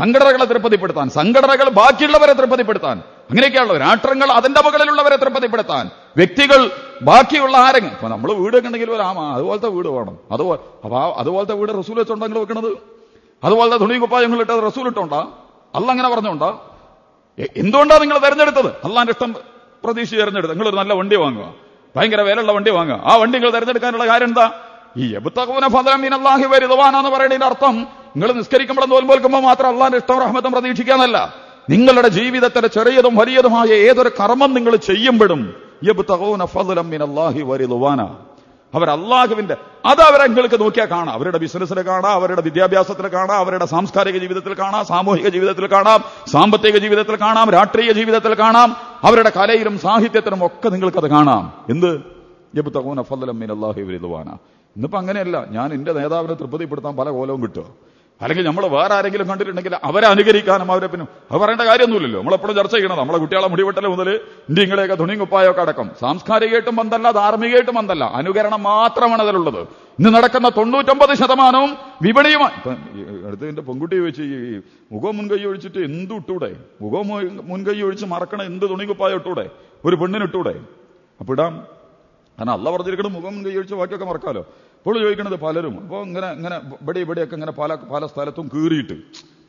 സംഘടനകളെ തൃപ്തിപ്പെടുത്താൻ സംഘടനകൾ ബാക്കിയുള്ളവരെ തൃപ്തിപ്പെടുത്താൻ അങ്ങനെയൊക്കെയാണല്ലോ രാഷ്ട്രങ്ങൾ അതിന്റെ മുകളിലുള്ളവരെ തൃപ്തിപ്പെടുത്താൻ വ്യക്തികൾ ബാക്കിയുള്ള ആരെങ്കിൽ ഇപ്പൊ നമ്മൾ വീടൊക്കെ ഉണ്ടെങ്കിൽ ഒരു ആമാ അതുപോലത്തെ വീട് വേണം അതുപോലെ അപ്പൊ അതുപോലത്തെ വീട് റസൂൽ വെച്ചോണ്ടോ നിങ്ങൾ വെക്കണത് അതുപോലത്തെ തുണി കുപ്പായങ്ങൾ ഇട്ടത് റസൂൽ ഇട്ടോണ്ടാ അല്ല അങ്ങനെ പറഞ്ഞോണ്ടാ എന്തുകൊണ്ടാണ് നിങ്ങൾ തെരഞ്ഞെടുത്തത് അല്ലാന്റെ ഇഷ്ടം പ്രതീക്ഷ തെരഞ്ഞെടുത്തത് നിങ്ങളൊരു നല്ല വണ്ടി വാങ്ങുക ഭയങ്കര വിലയുള്ള വണ്ടി വാങ്ങുക ആ വണ്ടി നിങ്ങൾ തിരഞ്ഞെടുക്കാനുള്ള കാര്യം എന്താ ഈ എബുത്തകുന ഫലം അള്ളാഹി വരുതുവാനാന്ന് പറയുന്നതിന്റെ അർത്ഥം നിങ്ങൾ നിസ്കരിക്കുമ്പോൾ തോൽപോൽക്കുമ്പോൾ മാത്രം അള്ളാഹിന്റെ ഇഷ്ടം റഹ്മത്തും പ്രതീക്ഷിക്കാനല്ല നിങ്ങളുടെ ജീവിതത്തിന്റെ ചെറിയതും വലിയതുമായ ഏതൊരു കർമ്മം നിങ്ങൾ ചെയ്യുമ്പോഴും അവർ അള്ളാഹുവിന്റെ അത് അവരെ നിങ്ങൾക്ക് നോക്കിയാൽ കാണാം അവരുടെ ബിസിനസ്സിൽ കാണാം അവരുടെ വിദ്യാഭ്യാസത്തിൽ കാണാം അവരുടെ സാംസ്കാരിക ജീവിതത്തിൽ കാണാം സാമൂഹിക ജീവിതത്തിൽ കാണാം സാമ്പത്തിക ജീവിതത്തിൽ കാണാം രാഷ്ട്രീയ ജീവിതത്തിൽ കാണാം അവരുടെ കലയിലും സാഹിത്യത്തിലും ഒക്കെ നിങ്ങൾക്കത് കാണാം എന്ത് ജബുത്തഹൂന ഫല്ലം മീൻ അള്ളാഹു അങ്ങനെയല്ല ഞാൻ എന്റെ നേതാവിനെ തൃപ്തിപ്പെടുത്താൻ പല കോലവും കിട്ടുക അല്ലെങ്കിൽ നമ്മൾ വേറെ ആരെങ്കിലും കണ്ടിട്ടുണ്ടെങ്കിൽ അവരെ അനുകരിക്കാനും അവരെ പിന്നെ അത് പറയേണ്ട കാര്യമൊന്നുമില്ലല്ലോ നമ്മളെപ്പോഴും ചർച്ച ചെയ്യണം നമ്മളെ കുട്ടികളെ മുടിവെട്ടൽ മുതൽ ഇന്ത്യങ്ങളെയൊക്കെ തുണിങ്ങുപ്പായൊക്കെ അടക്കം സാംസ്കാരികമായിട്ടും ബന്ധമല്ല ധാർമ്മികമായിട്ടും ബന്ധമല്ല അനുകരണം മാത്രമാണ് അതിലുള്ളത് ഇന്ന് നടക്കുന്ന തൊണ്ണൂറ്റൊമ്പത് ശതമാനവും വിപണിയുമായി അടുത്ത് എന്റെ പെൺകുട്ടി വെച്ച് ഈ മുഖം മുൻകൈ ഒഴിച്ചിട്ട് എന്ത് ഇട്ടൂടെ മുഖം മുൻകൈ ഒഴിച്ച് മറക്കണ എന്ത് തുണി ഇട്ടൂടെ ഒരു പെണ്ണിനിട്ടൂടെ ഇടാം കാരണം അല്ല പറഞ്ഞിരിക്കണം മുഖം മുൻകൈ ഒഴിച്ച് ബാക്കിയൊക്കെ മറക്കാമല്ലോ ഇപ്പോൾ ചോദിക്കുന്നത് പലരും അപ്പോൾ ഇങ്ങനെ ഇങ്ങനെ ഇവിടെ ഇവിടെയൊക്കെ ഇങ്ങനെ പല പല സ്ഥലത്തും കീറിയിട്ട്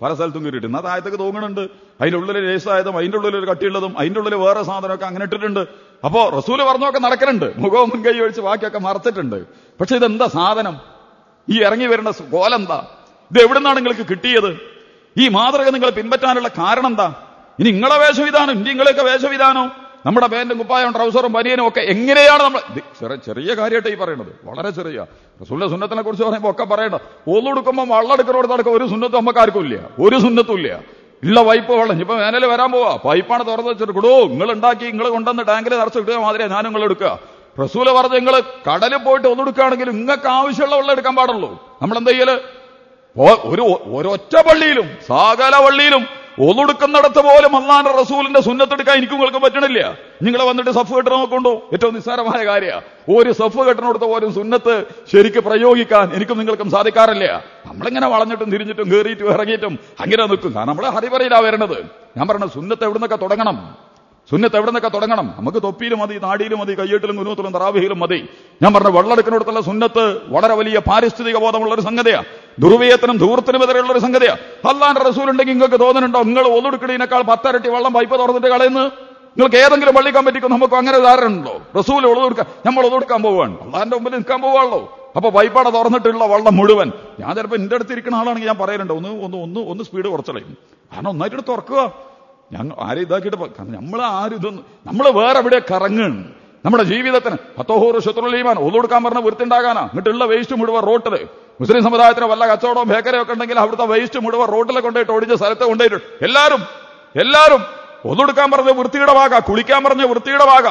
പല സ്ഥലത്തും കീറിയിട്ട് എന്നാൽ താഴത്തേക്ക് തോന്നുന്നുണ്ട് അതിൻ്റെ ഉള്ളിൽ രേസായതും അതിൻ്റെ ഉള്ളിൽ ഒരു കട്ടിയുള്ളതും അതിൻ്റെ ഉള്ളിൽ വേറെ സാധനമൊക്കെ അങ്ങനെ ഇട്ടിട്ടുണ്ട് അപ്പോൾ റസൂല് പറഞ്ഞൊക്കെ നടക്കുന്നുണ്ട് മുഖവും മുൻകൈ ഒഴിച്ച് ബാക്കിയൊക്കെ മറച്ചിട്ടുണ്ട് പക്ഷെ ഇതെന്താ സാധനം ഈ ഇറങ്ങി വരുന്ന കോലെന്താ ഇത് എവിടുന്നാണ് നിങ്ങൾക്ക് കിട്ടിയത് ഈ മാതൃക നിങ്ങൾ പിൻപറ്റാനുള്ള കാരണം എന്താ ഇനി നിങ്ങളെ വേഷവിധാനം ഇനി നിങ്ങളെയൊക്കെ വേഷവിധാനം നമ്മുടെ പാൻറ്റും കുപ്പായം ട്രൗസറും പനിയനും ഒക്കെ എങ്ങനെയാണ് നമ്മൾ ചെറിയ ചെറിയ കാര്യമായിട്ട് ഈ പറയുന്നത് വളരെ ചെറിയ റസൂലിന്റെ സുന്നത്തിനെ കുറിച്ച് പറയുമ്പോൾ ഒക്കെ പറയണ്ട വള്ളെടുക്കുന്നവർ നടക്കും ഒരു സുന്നത്തും നമുക്കാർക്കും ഇല്ല ഒരു സുന്നത്തും ഇല്ല ഇല്ല വൈപ്പ് വെള്ളം ഇപ്പൊ വേനൽ വരാൻ പോവാ പൈപ്പാണ് തുറന്നു വെച്ചിട്ട് കൊടു നിങ്ങൾ ഉണ്ടാക്കി നിങ്ങൾ കൊണ്ടുവന്ന് ടാങ്കിൽ നിറച്ച് കിട്ടുക മാതിരി ഞാനും നിങ്ങൾ എടുക്കുക റസൂല് പറഞ്ഞ് നിങ്ങൾ കടലിൽ പോയിട്ട് ഒന്നെടുക്കുകയാണെങ്കിൽ നിങ്ങൾക്ക് ആവശ്യമുള്ള വെള്ളം എടുക്കാൻ പാടുള്ളൂ നമ്മൾ എന്താ ചെയ്യല് ഒരു ഒരൊറ്റ പള്ളിയിലും സകല പള്ളിയിലും ഒന്നെടുക്കുന്നിടത്ത് പോലും അള്ളാന്റെ റസൂലിന്റെ സുന്നത്തെടുക്കാൻ എനിക്ക് നിങ്ങൾക്ക് പറ്റണില്ല നിങ്ങൾ വന്നിട്ട് സഫ് കെട്ടണം നോക്കൊണ്ടോ ഏറ്റവും നിസ്സാരമായ കാര്യമാണ് ഒരു സഫ് കെട്ടണെടുത്ത പോലും സുന്നത്ത് ശരിക്ക് പ്രയോഗിക്കാൻ എനിക്കും നിങ്ങൾക്കും സാധിക്കാറില്ല നമ്മളിങ്ങനെ വളഞ്ഞിട്ടും തിരിഞ്ഞിട്ടും കയറിയിട്ടും ഇറങ്ങിയിട്ടും അങ്ങനെ നിൽക്കും കാരണം നമ്മളെ ഹരിപറയിലാണ് വരണത് ഞാൻ പറഞ്ഞ സുന്നത്ത് എവിടുന്നൊക്കെ തുടങ്ങണം സുന്നത്ത് എവിടെ നിന്നൊക്കെ തുടങ്ങണം നമുക്ക് തൊപ്പിയിലും മതി നാടിയിലും മതി കയ്യേട്ടിലും കുരുവത്തിലും തറാവിയിലും മതി ഞാൻ പറഞ്ഞ വെള്ളെടുക്കുന്നിടത്തുള്ള സുന്നത്ത് വളരെ വലിയ പാരിസ്ഥിതിക ബോധമുള്ള ഒരു സംഗതിയാ ദുർവീയത്തിനും ധൂർത്തിനും എതിരെയുള്ള ഒരു സംഗതിയാ അല്ലാണ്ട് റസൂലുണ്ടെങ്കിൽ നിങ്ങൾക്ക് തോന്നുന്നുണ്ടോ നിങ്ങൾ ഒതുടുക്കിടിയേക്കാൾ പത്തരട്ടി വെള്ളം പൈപ്പ് തുറന്നിട്ട് കളയുന്നു നിങ്ങൾക്ക് ഏതെങ്കിലും പള്ളി കമ്മിറ്റിക്ക് നമുക്ക് അങ്ങനെ ഉദാഹരണമുണ്ടോ റസൂൽ ഒളിവെടുക്കാൻ നമ്മൾ ഒളിവെടുക്കാൻ പോവാണ് അള്ളാന്റെ മുമ്പിൽ നിൽക്കാൻ പോവാണല്ലോ അപ്പൊ പൈപ്പാടെ തുറന്നിട്ടുള്ള വള്ളം മുഴുവൻ ഞാൻ ചിലപ്പോൾ എന്റെ അടുത്ത് ഇരിക്കുന്ന ആളാണെങ്കിൽ ഞാൻ പറയലുണ്ട് ഒന്ന് ഒന്ന് ഒന്ന് ഒന്ന് സ്പീഡ് കുറച്ചളയും കാരണം ഒന്നായിട്ട് തുറക്കുക ഞങ്ങൾ ആരെ ഇതാക്കിയിട്ട് നമ്മൾ ആരും ഇതൊന്നും നമ്മൾ വേറെ എവിടെ കറങ്ങണം നമ്മുടെ ജീവിതത്തിന് പത്തോഹൂറ് ശത്രുലീമാൻ ഒതു കൊടുക്കാൻ പറഞ്ഞ വൃത്തിണ്ടാകാനാ എന്നിട്ടുള്ള വേസ്റ്റ് മുഴുവൻ റോട്ടിൽ മുസ്ലിം സമുദായത്തിന് വല്ല കച്ചവടവും ബേക്കറിയൊക്കെ ഉണ്ടെങ്കിൽ അവിടുത്തെ വേസ്റ്റ് മുഴുവൻ റോട്ടിൽ കൊണ്ടുപോയിട്ട് ഒടിഞ്ഞ സ്ഥലത്ത് കൊണ്ടുപോയിട്ട് എല്ലാവരും എല്ലാവരും ഒന്നെടുക്കാൻ പറഞ്ഞ വൃത്തിയുടെ വാക കുളിക്കാൻ പറഞ്ഞ വൃത്തിയുടെ ഭാഗ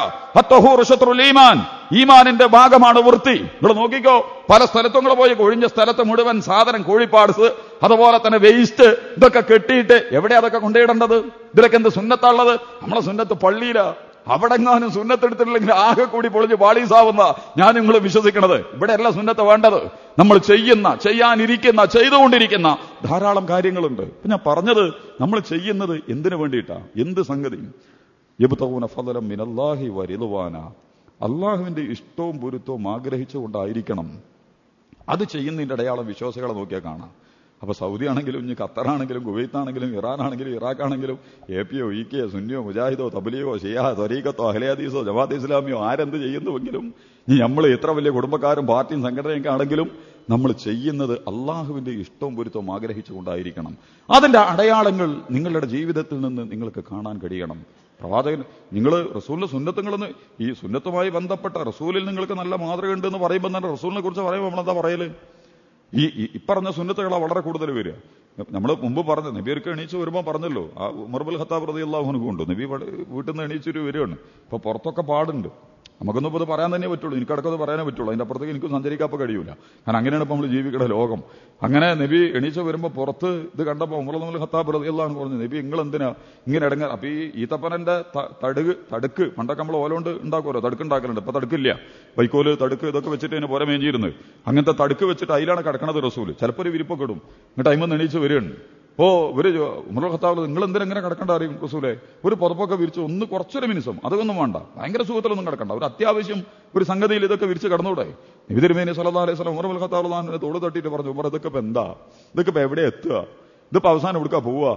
ഈമാൻ ഈമാനിന്റെ ഭാഗമാണ് വൃത്തി നിങ്ങൾ നോക്കിക്കോ പല സ്ഥലത്തും കൂടെ പോയി കൊഴിഞ്ഞ സ്ഥലത്ത് മുഴുവൻ സാധനം കോഴിപ്പാട്സ് അതുപോലെ തന്നെ വേസ്റ്റ് ഇതൊക്കെ കെട്ടിയിട്ട് എവിടെ അതൊക്കെ കൊണ്ടുപോയിടേണ്ടത് ഇതിലൊക്കെ എന്ത് സുന്നത്താണുള്ളത് നമ്മളെ സുന്നത്ത് പള്ളിയിലാ അവിടെങ്ങാനും സുന്നത്തെടുത്തിട്ടില്ലെങ്കിൽ ആകെ കൂടി പൊളിഞ്ഞ് പാളീസാവുന്ന ഞാൻ നിങ്ങൾ വിശ്വസിക്കണത് ഇവിടെയല്ല സുന്നത്ത് വേണ്ടത് നമ്മൾ ചെയ്യുന്ന ചെയ്യാനിരിക്കുന്ന ചെയ്തുകൊണ്ടിരിക്കുന്ന ധാരാളം കാര്യങ്ങളുണ്ട് ഞാൻ പറഞ്ഞത് നമ്മൾ ചെയ്യുന്നത് എന്തിനു വേണ്ടിയിട്ടാ എന്ത് സംഗതി മിനല്ലാഹി വരിതുവാന അള്ളാഹുവിന്റെ ഇഷ്ടവും പൊരുത്തവും ആഗ്രഹിച്ചുകൊണ്ടായിരിക്കണം അത് ചെയ്യുന്നതിന്റെ അടയാളം വിശ്വാസികളെ നോക്കിയാൽ കാണാം അപ്പൊ സൗദി ആണെങ്കിലും ഇനി ഖത്തറാണെങ്കിലും ആണെങ്കിലും ഇറാനാണെങ്കിലും ഇറാഖാണെങ്കിലും എ ഒ ഇ കെ സുന്നിയോ മുജാഹിദോ തബലിയോ ഷിയാ തൊരീഖത്തോ അഹ്ലയാദീസോ ജമാഅത്ത് ഇസ്ലാമിയോ ആരെന്ത് ചെയ്യുന്നുവെങ്കിലും ഇനി നമ്മൾ എത്ര വലിയ കുടുംബക്കാരും പാർട്ടിയും സംഘടനയൊക്കെ ആണെങ്കിലും നമ്മൾ ചെയ്യുന്നത് അള്ളാഹുവിന്റെ ഇഷ്ടവും പൊരുത്തവും ആഗ്രഹിച്ചുകൊണ്ടായിരിക്കണം അതിന്റെ അടയാളങ്ങൾ നിങ്ങളുടെ ജീവിതത്തിൽ നിന്ന് നിങ്ങൾക്ക് കാണാൻ കഴിയണം പ്രവാചകൻ നിങ്ങൾ റസൂലിന്റെ സുന്നത്തങ്ങളെന്ന് ഈ സുന്നത്തുമായി ബന്ധപ്പെട്ട റസൂലിൽ നിങ്ങൾക്ക് നല്ല മാതൃക ഉണ്ട് എന്ന് പറയുമ്പോൾ തന്നെ റസൂലിനെ കുറിച്ച് പറയുമ്പോൾ നമ്മളെന്താ പറയല് ഈ ഈ പറഞ്ഞ സുന്നത്തുകളാണ് വളരെ കൂടുതൽ വരിക നമ്മൾ മുമ്പ് പറഞ്ഞു നബിയർക്ക് എണീച്ച് വരുമ്പോൾ പറഞ്ഞല്ലോ ആ ഉമർബുൽ ഖത്താബ് റതി അള്ളാഹുനക്ക് ഉണ്ട് നബി വീട്ടിൽ നിന്ന് എണീച്ചൊരു വരികയാണ് ഇപ്പൊ പുറത്തൊക്കെ പാടുണ്ട് നമുക്കൊന്നും ഇപ്പോൾ പറയാൻ തന്നെ പറ്റുള്ളൂ അടക്കം പറയാനേ പറ്റുള്ളൂ അതിൻ്റെ അപ്പുറത്തേക്ക് എനിക്കും സഞ്ചരിക്കാൻ ഇപ്പോൾ കഴിയൂല കാരണം അങ്ങനെയാണ് ഇപ്പോൾ നമ്മൾ ജീവിക്കേണ്ട ലോകം അങ്ങനെ നബി എണീച്ച വരുമ്പോൾ പുറത്ത് ഇത് കണ്ടപ്പോൾ ഉമർ നമ്മൾ ഹത്താബ് റതിയല്ലാന്ന് പറഞ്ഞത് നബി നിങ്ങൾ എന്തിനാ ഇങ്ങനെ ഇടങ്ങ അപ്പം ഈ ഈത്തപ്പനൻ്റെ തടുക് തടുക്ക് പണ്ടൊക്കെ നമ്മൾ ഓലോണ്ട് ഉണ്ടാക്കുമല്ലോ തടുക്ക് ഉണ്ടാക്കലുണ്ട് ഇപ്പോൾ തടുക്കില്ല വൈക്കോല് തടുക്ക് ഇതൊക്കെ വെച്ചിട്ട് അതിനെ പുറമേഞ്ചിയിരുന്നത് അങ്ങനത്തെ തടുക്ക് വെച്ചിട്ട് അതിലാണ് കിടക്കണത് റസൂല് ചിലപ്പോൾ ഒരു വിരിപ്പ് കിടും എന്നിട്ട് അയിമന്ന് എണീച്ച് വരികയാണ് ഓ ഇവര് ഉമർ ഖത്താബ് നിങ്ങൾ എന്തിനെങ്ങനെ കിടക്കേണ്ട അറിയും റസൂലെ ഒരു പുറപ്പൊക്കെ വിരിച്ച് ഒന്ന് കുറച്ചൊരു മിനിസം അതൊന്നും വേണ്ട ഭയങ്കര സുഖത്തിലൊന്നും കിടക്കണ്ട ഒരു അത്യാവശ്യം ഒരു സംഗതിയിൽ ഇതൊക്കെ വിരിച്ച് കടന്നൂടെ നിബിതിരുമേനി സല്ലാ അലൈഹി സ്വലം ഉമർ ഖത്താബ്ലാഹിനെ തോട് തട്ടിയിട്ട് പറഞ്ഞു ഉമർ ഇതൊക്കെ ഇപ്പം എന്താ ഇതൊക്കെ ഇപ്പൊ എവിടെ എത്തുക ഇതിപ്പോ അവസാനം എടുക്കുക പോവുക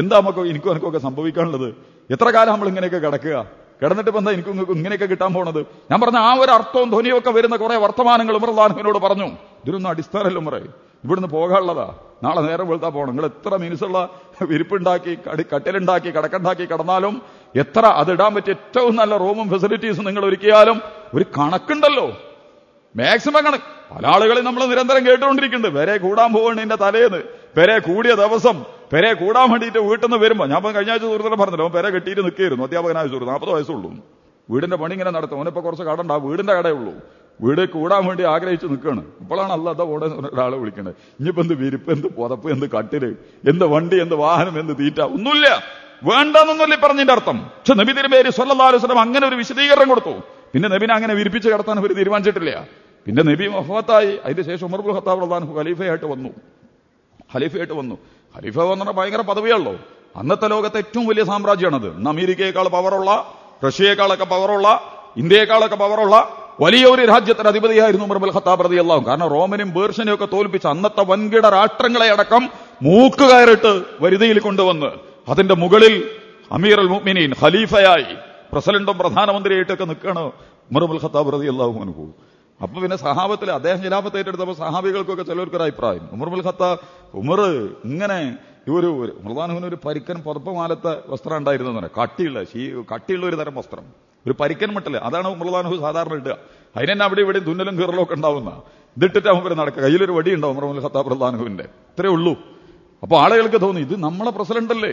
എന്താ നമുക്ക് എനിക്കും എനിക്കൊക്കെ സംഭവിക്കാനുള്ളത് എത്ര കാലം നമ്മൾ ഇങ്ങനെയൊക്കെ കിടക്കുക കിടന്നിട്ട് എന്താ എനിക്ക് ഇങ്ങനെയൊക്കെ കിട്ടാൻ പോണത് ഞാൻ പറഞ്ഞ ആ ഒരു അർത്ഥവും ധ്വനിയൊക്കെ വരുന്ന കുറേ വർത്തമാനങ്ങൾ ഉമർ ലാഹുവിനോട് പറഞ്ഞു ഇതിനൊന്നും അടിസ്ഥാനമല്ല ഉമറേ ഇവിടുന്ന് പോകാനുള്ളതാ നാളെ നേരെ വെളുത്താ പോകണം നിങ്ങൾ എത്ര മിനുസുള്ള വിരിപ്പുണ്ടാക്കി കടി കട്ടിലുണ്ടാക്കി കടക്കുണ്ടാക്കി കിടന്നാലും എത്ര അതിടാൻ പറ്റിയ ഏറ്റവും നല്ല റൂമും ഫെസിലിറ്റീസും നിങ്ങൾ ഒരുക്കിയാലും ഒരു കണക്കുണ്ടല്ലോ മാക്സിമം കണക്ക് പല ആളുകളെ നമ്മൾ നിരന്തരം കേട്ടുകൊണ്ടിരിക്കുന്നുണ്ട് വരെ കൂടാൻ എന്റെ തലേന്ന് പേരെ കൂടിയ ദിവസം പേരെ കൂടാൻ വേണ്ടിയിട്ട് വീട്ടിൽ നിന്ന് വരുമ്പോ ഞാൻ കഴിഞ്ഞ ആഴ്ച സുഹൃത്തുക്കളെ പറഞ്ഞല്ലോ പേരെ കെട്ടിയിട്ട് നിൽക്കുകയായിരുന്നു അധ്യാപകനായ സുഹൃത്ത് നാൽപ്പത് വയസ്സുള്ളൂ വീടിന്റെ പണി ഇങ്ങനെ നടത്തും അവനിപ്പോ കുറച്ച് കടണ്ട വീടിന്റെ കടയുള്ളൂ വീടേക്ക് ഓടാൻ വേണ്ടി ആഗ്രഹിച്ചു നിൽക്കുകയാണ് ഇപ്പോഴാണ് അല്ലാതെ ഓടാൻ ഒരാളെ വിളിക്കേണ്ടത് ഇനിയിപ്പോ എന്ത് വിരിപ്പ് എന്ത് പുതപ്പ് എന്ത് കട്ടില് എന്ത് വണ്ടി എന്ത് വാഹനം എന്ത് തീറ്റ ഒന്നുമില്ല വേണ്ടെന്നൊന്നുമില്ല പറഞ്ഞതിന്റെ അർത്ഥം പക്ഷെ നബി തിരുമേരി സ്വല്ലാസ്ലം അങ്ങനെ ഒരു വിശദീകരണം കൊടുത്തു പിന്നെ നബിനെ അങ്ങനെ വിരിപ്പിച്ച് കിടത്താൻ അവർ തീരുമാനിച്ചിട്ടില്ല പിന്നെ നബി മഹത്തായി അതിന്റെ ശേഷം ഉമർബുൽ ഖത്താബ് റഹ്ലാൻ ഖലീഫയായിട്ട് വന്നു ഖലീഫയായിട്ട് വന്നു ഖലീഫ വന്ന ഭയങ്കര പദവിയാണല്ലോ അന്നത്തെ ലോകത്തെ ഏറ്റവും വലിയ സാമ്രാജ്യമാണത് ഇന്ന് അമേരിക്കയേക്കാൾ പവറുള്ള റഷ്യയേക്കാളൊക്കെ പവറുള്ള ഇന്ത്യയേക്കാളൊക്കെ പവറുള്ള വലിയ ഒരു രാജ്യത്തിന്റെ അധിപതിയായിരുന്നു ഉമർ അൽ ഖത്താബ് റതി അള്ളാഹു കാരണം റോമനും ബേർഷനും ഒക്കെ തോൽപ്പിച്ച് അന്നത്തെ വൻകിട രാഷ്ട്രങ്ങളെ അടക്കം മൂക്കുകയറിട്ട് വരുതിയിൽ കൊണ്ടുവന്ന് അതിന്റെ മുകളിൽ അമീർ അൽ മുഅ്മിനീൻ ഖലീഫയായി പ്രസിഡന്റും പ്രധാനമന്ത്രിയായിട്ടൊക്കെ നിൽക്കുകയാണ് ഉമർ അൽ ഖത്താബ് റതി അള്ളാഹു അനുഭവം അപ്പൊ പിന്നെ സഹാബത്തിൽ അദ്ദേഹം ഖിലാഫത്ത് ഏറ്റെടുത്തപ്പോൾ സഹാബികൾക്കൊക്കെ ചിലവർക്കൊരു അഭിപ്രായം ഉമർ അൽ ഖത്താബ് ഉമർ ഇങ്ങനെ ഒരു പ്രധാനമന്ത്രി ഒരു പരിക്കൻ പുറപ്പ് മാലത്തെ വസ്ത്രം ഉണ്ടായിരുന്നു കട്ടിയുള്ള കട്ടിയുള്ള ഒരു തരം വസ്ത്രം ഒരു പരിക്കൻ മട്ടല് അതാണ് ഉമർലാനഹു സാധാരണ ഇടുക അതിനെന്നെ അവിടെ ഇവിടെ തുന്നലും കീറലും ഒക്കെ ഉണ്ടാവുന്ന ഇതിട്ടിട്ട് അവൻ വരെ നടക്കുക കയ്യിലൊരു വടി ഉണ്ടാവും ഉമർ ഖത്താ പ്രധാനഹുവിന്റെ ഇത്രേ ഉള്ളൂ അപ്പോൾ ആളുകൾക്ക് തോന്നി ഇത് നമ്മളെ പ്രസിഡന്റ് അല്ലേ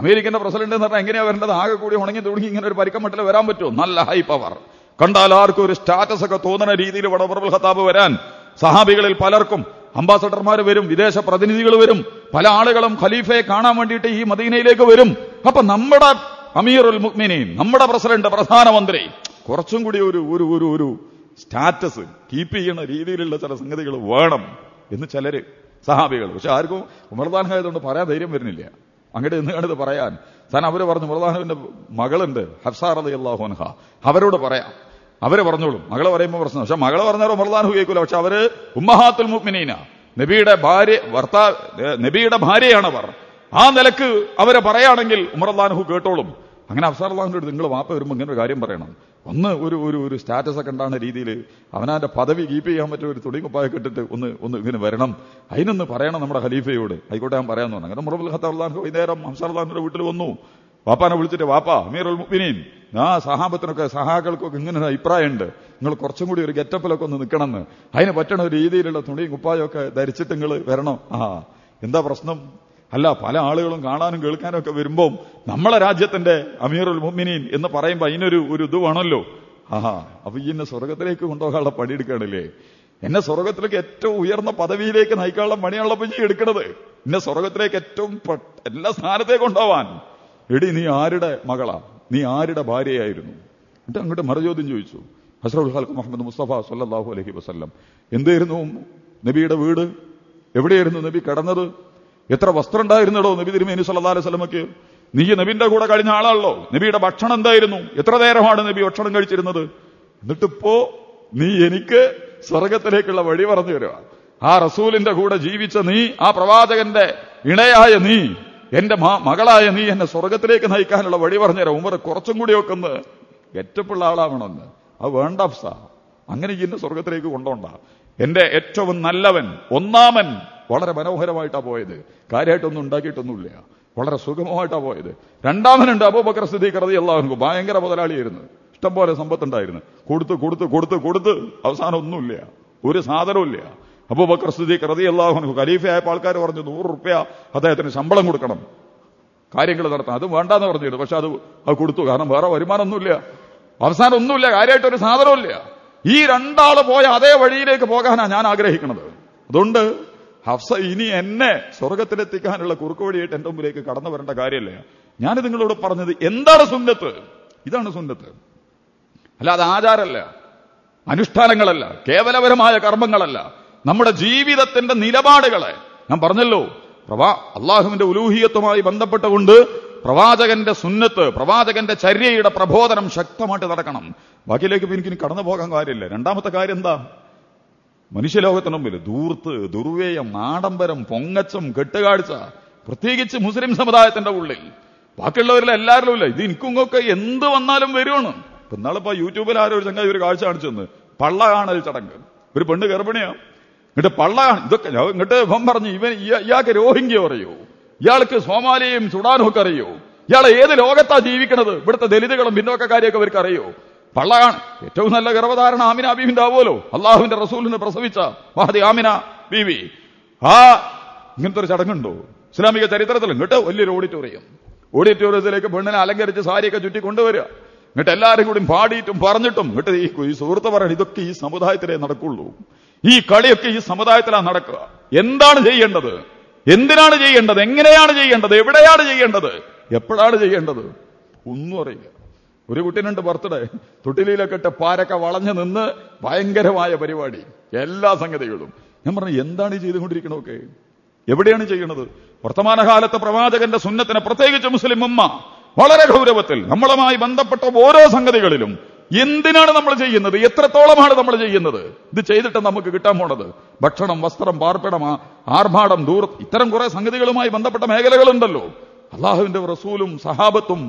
അമേരിക്കന്റെ പ്രസിഡന്റ് എന്ന് പറഞ്ഞാൽ എങ്ങനെയാ വരേണ്ടത് ആകെ കൂടി ഉണങ്ങി തുടങ്ങി ഇങ്ങനെ ഒരു പരിക്കം മട്ടല് വരാൻ പറ്റുമോ നല്ല ഹൈ പവർ കണ്ടാൽ ആർക്കും ഒരു സ്റ്റാറ്റസ് ഒക്കെ തോന്നുന്ന രീതിയിൽ വടപ്രബൽ ഖത്താബ് വരാൻ സഹാബികളിൽ പലർക്കും അംബാസഡർമാർ വരും വിദേശ പ്രതിനിധികൾ വരും പല ആളുകളും ഖലീഫയെ കാണാൻ വേണ്ടിയിട്ട് ഈ മദീനയിലേക്ക് വരും അപ്പൊ നമ്മുടെ അമീറുൽ മുക്മിനീൻ നമ്മുടെ പ്രസിഡന്റ് പ്രധാനമന്ത്രി കുറച്ചും കൂടി ഒരു ഒരു ഒരു ഒരു സ്റ്റാറ്റസ് കീപ്പ് ചെയ്യുന്ന രീതിയിലുള്ള ചില സംഗതികൾ വേണം എന്ന് ചിലര് സഹാബികൾ പക്ഷെ ആർക്കും ഉമർദാൻ ആയതുകൊണ്ട് പറയാൻ ധൈര്യം വരുന്നില്ല അങ്ങോട്ട് എന്ന് കണ്ടത് പറയാൻ താൻ അവര് പറഞ്ഞു ഉമർദാനുവിന്റെ മകളുണ്ട് ഹഫ്സാർ അലി അള്ളാഹുൻഹ അവരോട് പറയാം അവര് പറഞ്ഞോളും മകളെ പറയുമ്പോൾ പ്രശ്നം പക്ഷെ മകളെ പറഞ്ഞവർ ഉമർദാനു കേൾക്കൂല പക്ഷെ അവര് ഉമ്മഹാത്തുൽ മുക്മിനീന നബിയുടെ ഭാര്യ ഭർത്താവ് നബിയുടെ ഭാര്യയാണ് അവർ ആ നിലക്ക് അവരെ പറയുകയാണെങ്കിൽ ഉമർദാനുഹു കേട്ടോളും അങ്ങനെ അഫ്സാർ അള്ളാഹുൻ്റെ അടുത്ത് നിങ്ങൾ വാപ്പ വരുമ്പോൾ ഇങ്ങനെ ഒരു കാര്യം പറയണം ഒന്ന് ഒരു ഒരു ഒരു സ്റ്റാറ്റസ് ഒക്കെ ഉണ്ടാകുന്ന രീതിയിൽ അവനാൻ്റെ പദവി കീപ്പ് ചെയ്യാൻ പറ്റിയ ഒരു തുണിക്കുപ്പായൊക്കെ കെട്ടിട്ട് ഒന്ന് ഒന്ന് ഇങ്ങനെ വരണം അതിനൊന്ന് പറയണം നമ്മുടെ ഖലീഫയോട് ആയിക്കോട്ടെ ഞാൻ പറയാൻ തോന്നുന്നു അങ്ങനെ മുറബുൽ ഖത്ത അള്ളാഹു വൈകുന്നേരം അഫ്സാർ അള്ളാഹുൻ്റെ വീട്ടിൽ വന്നു വാപ്പാനെ വിളിച്ചിട്ട് വാപ്പ അമീറുൽ മുഅ്മിനീൻ ആ സഹാബത്തിനൊക്കെ സഹാകൾക്കൊക്കെ ഇങ്ങനെ ഒരു അഭിപ്രായമുണ്ട് നിങ്ങൾ കുറച്ചും കൂടി ഒരു ഗെറ്റപ്പിലൊക്കെ ഒന്ന് നിൽക്കണമെന്ന് അതിന് പറ്റണ രീതിയിലുള്ള തുണിയും കുപ്പായൊക്കെ ധരിച്ചിട്ട് നിങ്ങൾ വരണം ആ എന്താ പ്രശ്നം അല്ല പല ആളുകളും കാണാനും കേൾക്കാനും ഒക്കെ വരുമ്പോൾ നമ്മളെ രാജ്യത്തിന്റെ അമീറുൽ മുമിനീൻ എന്ന് പറയുമ്പോൾ അതിനൊരു ഒരു ഇത് വേണമല്ലോ ആഹാ അപ്പൊ ഈ എന്നെ സ്വർഗത്തിലേക്ക് കൊണ്ടുപോകാനുള്ള പണിയെടുക്കുകയാണല്ലേ എന്നെ സ്വർഗത്തിലേക്ക് ഏറ്റവും ഉയർന്ന പദവിയിലേക്ക് നയിക്കാനുള്ള പണിയാണല്ലോ പഞ്ഞി എടുക്കണത് എന്നെ സ്വർഗത്തിലേക്ക് ഏറ്റവും എല്ലാ സ്ഥാനത്തേക്ക് കൊണ്ടുപോവാൻ എടി നീ ആരുടെ മകളാ നീ ആരുടെ ഭാര്യയായിരുന്നു എന്നിട്ട് അങ്ങോട്ട് മറുചോദ്യം ചോദിച്ചു അസ്രഫുൽ ഖാൽക്ക് മുഹമ്മദ് മുസ്തഫ സല്ലാഹു അലഹി വസ്ല്ലം എന്തായിരുന്നു നബിയുടെ വീട് എവിടെയായിരുന്നു നബി കടന്നത് എത്ര വസ്ത്രം ഉണ്ടായിരുന്നടോ നബി തിരുമേനി സല്ലാ അലൈവലമക്ക് നീ നബിന്റെ കൂടെ കഴിഞ്ഞ ആളാണല്ലോ നബിയുടെ ഭക്ഷണം എന്തായിരുന്നു എത്ര നേരമാണ് നബി ഭക്ഷണം കഴിച്ചിരുന്നത് എന്നിട്ടിപ്പോ നീ എനിക്ക് സ്വർഗത്തിലേക്കുള്ള വഴി പറഞ്ഞു തരുക ആ റസൂലിന്റെ കൂടെ ജീവിച്ച നീ ആ പ്രവാചകന്റെ ഇണയായ നീ എന്റെ മകളായ നീ എന്നെ സ്വർഗത്തിലേക്ക് നയിക്കാനുള്ള വഴി തരാം ഉമർ കുറച്ചും കൂടിയൊക്കെ ഒന്ന് ഏറ്റപ്പുള്ള ആളാവണമെന്ന് അത് വേണ്ട അങ്ങനെ ഇന്ന് സ്വർഗത്തിലേക്ക് കൊണ്ടോണ്ട എന്റെ ഏറ്റവും നല്ലവൻ ഒന്നാമൻ വളരെ മനോഹരമായിട്ടാണ് പോയത് കാര്യമായിട്ടൊന്നും ഉണ്ടാക്കിയിട്ടൊന്നുമില്ല വളരെ സുഗമമായിട്ടാണ് പോയത് രണ്ടാമനുണ്ട് അബൂബക്കർ സിദ്ദീഖ് റതി അള്ളാഹു ഭയങ്കര മുതലാളിയായിരുന്നു ഇഷ്ടംപോലെ സമ്പത്തുണ്ടായിരുന്നു കൊടുത്ത് കൊടുത്ത് കൊടുത്ത് കൊടുത്ത് അവസാനം ഒന്നുമില്ല ഒരു സാധനവുമില്ല അബൂബക്കർ സിദ്ദീഖ് റതി അള്ളാഹു ഖലീഫയായപ്പോൾ ആൾക്കാർ പറഞ്ഞു നൂറ് റുപ്യ അദ്ദേഹത്തിന് ശമ്പളം കൊടുക്കണം കാര്യങ്ങൾ നടത്താം അത് വേണ്ടാന്ന് പറഞ്ഞിരുന്നു പക്ഷെ അത് അത് കൊടുത്തു കാരണം വേറെ വരുമാനമൊന്നുമില്ല അവസാനം ഒന്നുമില്ല കാര്യമായിട്ട് ഒരു സാധനമില്ല ഈ രണ്ടാൾ പോയ അതേ വഴിയിലേക്ക് പോകാനാണ് ഞാൻ ആഗ്രഹിക്കുന്നത് അതുകൊണ്ട് ഹഫ്സ ഇനി എന്നെ സ്വർഗത്തിലെത്തിക്കാനുള്ള കുറുക്കുവഴിയായിട്ട് എന്റെ മുമ്പിലേക്ക് കടന്നു വരേണ്ട കാര്യമല്ലേ ഞാൻ നിങ്ങളോട് പറഞ്ഞത് എന്താണ് സുന്നത്ത് ഇതാണ് സുന്നത്ത് അല്ലാതെ ആചാരമല്ല അനുഷ്ഠാനങ്ങളല്ല കേവലപരമായ കർമ്മങ്ങളല്ല നമ്മുടെ ജീവിതത്തിന്റെ നിലപാടുകളെ ഞാൻ പറഞ്ഞല്ലോ പ്രവാ അള്ളാഹുവിന്റെ ഉലൂഹിയത്വമായി ബന്ധപ്പെട്ടുകൊണ്ട് പ്രവാചകന്റെ സുന്നത്ത് പ്രവാചകന്റെ ചര്യയുടെ പ്രബോധനം ശക്തമായിട്ട് നടക്കണം ബാക്കിയിലേക്ക് എനിക്ക് കടന്നു പോകാൻ കാര്യമില്ല രണ്ടാമത്തെ കാര്യം എന്താ മനുഷ്യലോകത്തിന് മുമ്പിൽ ദൂർത്ത് ദുർവേയം ആഡംബരം പൊങ്ങച്ചം കെട്ടുകാഴ്ച പ്രത്യേകിച്ച് മുസ്ലിം സമുദായത്തിന്റെ ഉള്ളിൽ ബാക്കിയുള്ളവരിൽ എല്ലാവരിലും ഇല്ല ഇത് എനിക്കൊക്കെ എന്ത് വന്നാലും വരുവാണ് ഇന്നാളിപ്പോ യൂട്യൂബിൽ ആരോ ഒരു ചങ്ങായി ഒരു കാഴ്ച കാണിച്ചെന്ന് പള്ള കാണൽ ചടങ്ങ് ഒരു പെണ്ണ് ഗർഭിണിയാ എന്നിട്ട് പള്ള ഇതൊക്കെ എന്നിട്ട് ഇവൻ പറഞ്ഞു ഇവൻ ഇയാൾക്ക് രോഹിംഗ്യ അറിയോ ഇയാൾക്ക് സോമാലിയും സുഡാനും ഒക്കെ അറിയോ ഇയാളെ ഏത് ലോകത്താ ജീവിക്കണത് ഇവിടുത്തെ ദലിതുകളും പിന്നോക്കക്കാരെയൊക്കെ അവർക്ക് അറിയോ പള്ളാണ് ഏറ്റവും നല്ല ഗർഭധാരണ ആമിന ബീവിന്റെ ആവുമല്ലോ അള്ളാഹുവിന്റെ റസൂലിനെ പ്രസവിച്ച മഹതി ആമിന ബീവി ആ ഇങ്ങനത്തെ ഒരു ചടങ്ങുണ്ടോ ഇസ്ലാമിക ചരിത്രത്തിലും കേട്ടോ വലിയൊരു ഓഡിറ്റോറിയം ഓഡിറ്റോറിയത്തിലേക്ക് പെണ്ണിനെ അലങ്കരിച്ച് സാരിയൊക്കെ ചുറ്റി കൊണ്ടുവരിക എന്നിട്ട് എല്ലാവരും കൂടി പാടിയിട്ടും പറഞ്ഞിട്ടും കേട്ടത് ഈ ഈ സുഹൃത്ത് പറയണം ഇതൊക്കെ ഈ സമുദായത്തിലേ നടക്കുള്ളൂ ഈ കളിയൊക്കെ ഈ സമുദായത്തിലാണ് നടക്കുക എന്താണ് ചെയ്യേണ്ടത് എന്തിനാണ് ചെയ്യേണ്ടത് എങ്ങനെയാണ് ചെയ്യേണ്ടത് എവിടെയാണ് ചെയ്യേണ്ടത് എപ്പോഴാണ് ചെയ്യേണ്ടത് ഒന്നും അറിയില്ല ഒരു കുട്ടീനുണ്ട് ബർത്ത്ഡേ തൊട്ടിലിയിലൊക്കെ ഇട്ട് പാരൊക്കെ വളഞ്ഞു നിന്ന് ഭയങ്കരമായ പരിപാടി എല്ലാ സംഗതികളും ഞാൻ പറഞ്ഞു എന്താണ് ഈ ചെയ്തുകൊണ്ടിരിക്കണമൊക്കെ എവിടെയാണ് ചെയ്യണത് വർത്തമാനകാലത്തെ പ്രവാചകന്റെ സുന്നത്തിനെ പ്രത്യേകിച്ച് മുസ്ലിം ഉമ്മ വളരെ ഗൗരവത്തിൽ നമ്മളുമായി ബന്ധപ്പെട്ട ഓരോ സംഗതികളിലും എന്തിനാണ് നമ്മൾ ചെയ്യുന്നത് എത്രത്തോളമാണ് നമ്മൾ ചെയ്യുന്നത് ഇത് ചെയ്തിട്ട് നമുക്ക് കിട്ടാൻ പോണത് ഭക്ഷണം വസ്ത്രം പാർപ്പിടം ആർഭാടം ദൂർ ഇത്തരം കുറെ സംഗതികളുമായി ബന്ധപ്പെട്ട മേഖലകളുണ്ടല്ലോ അള്ളാഹുവിന്റെ റസൂലും സഹാബത്തും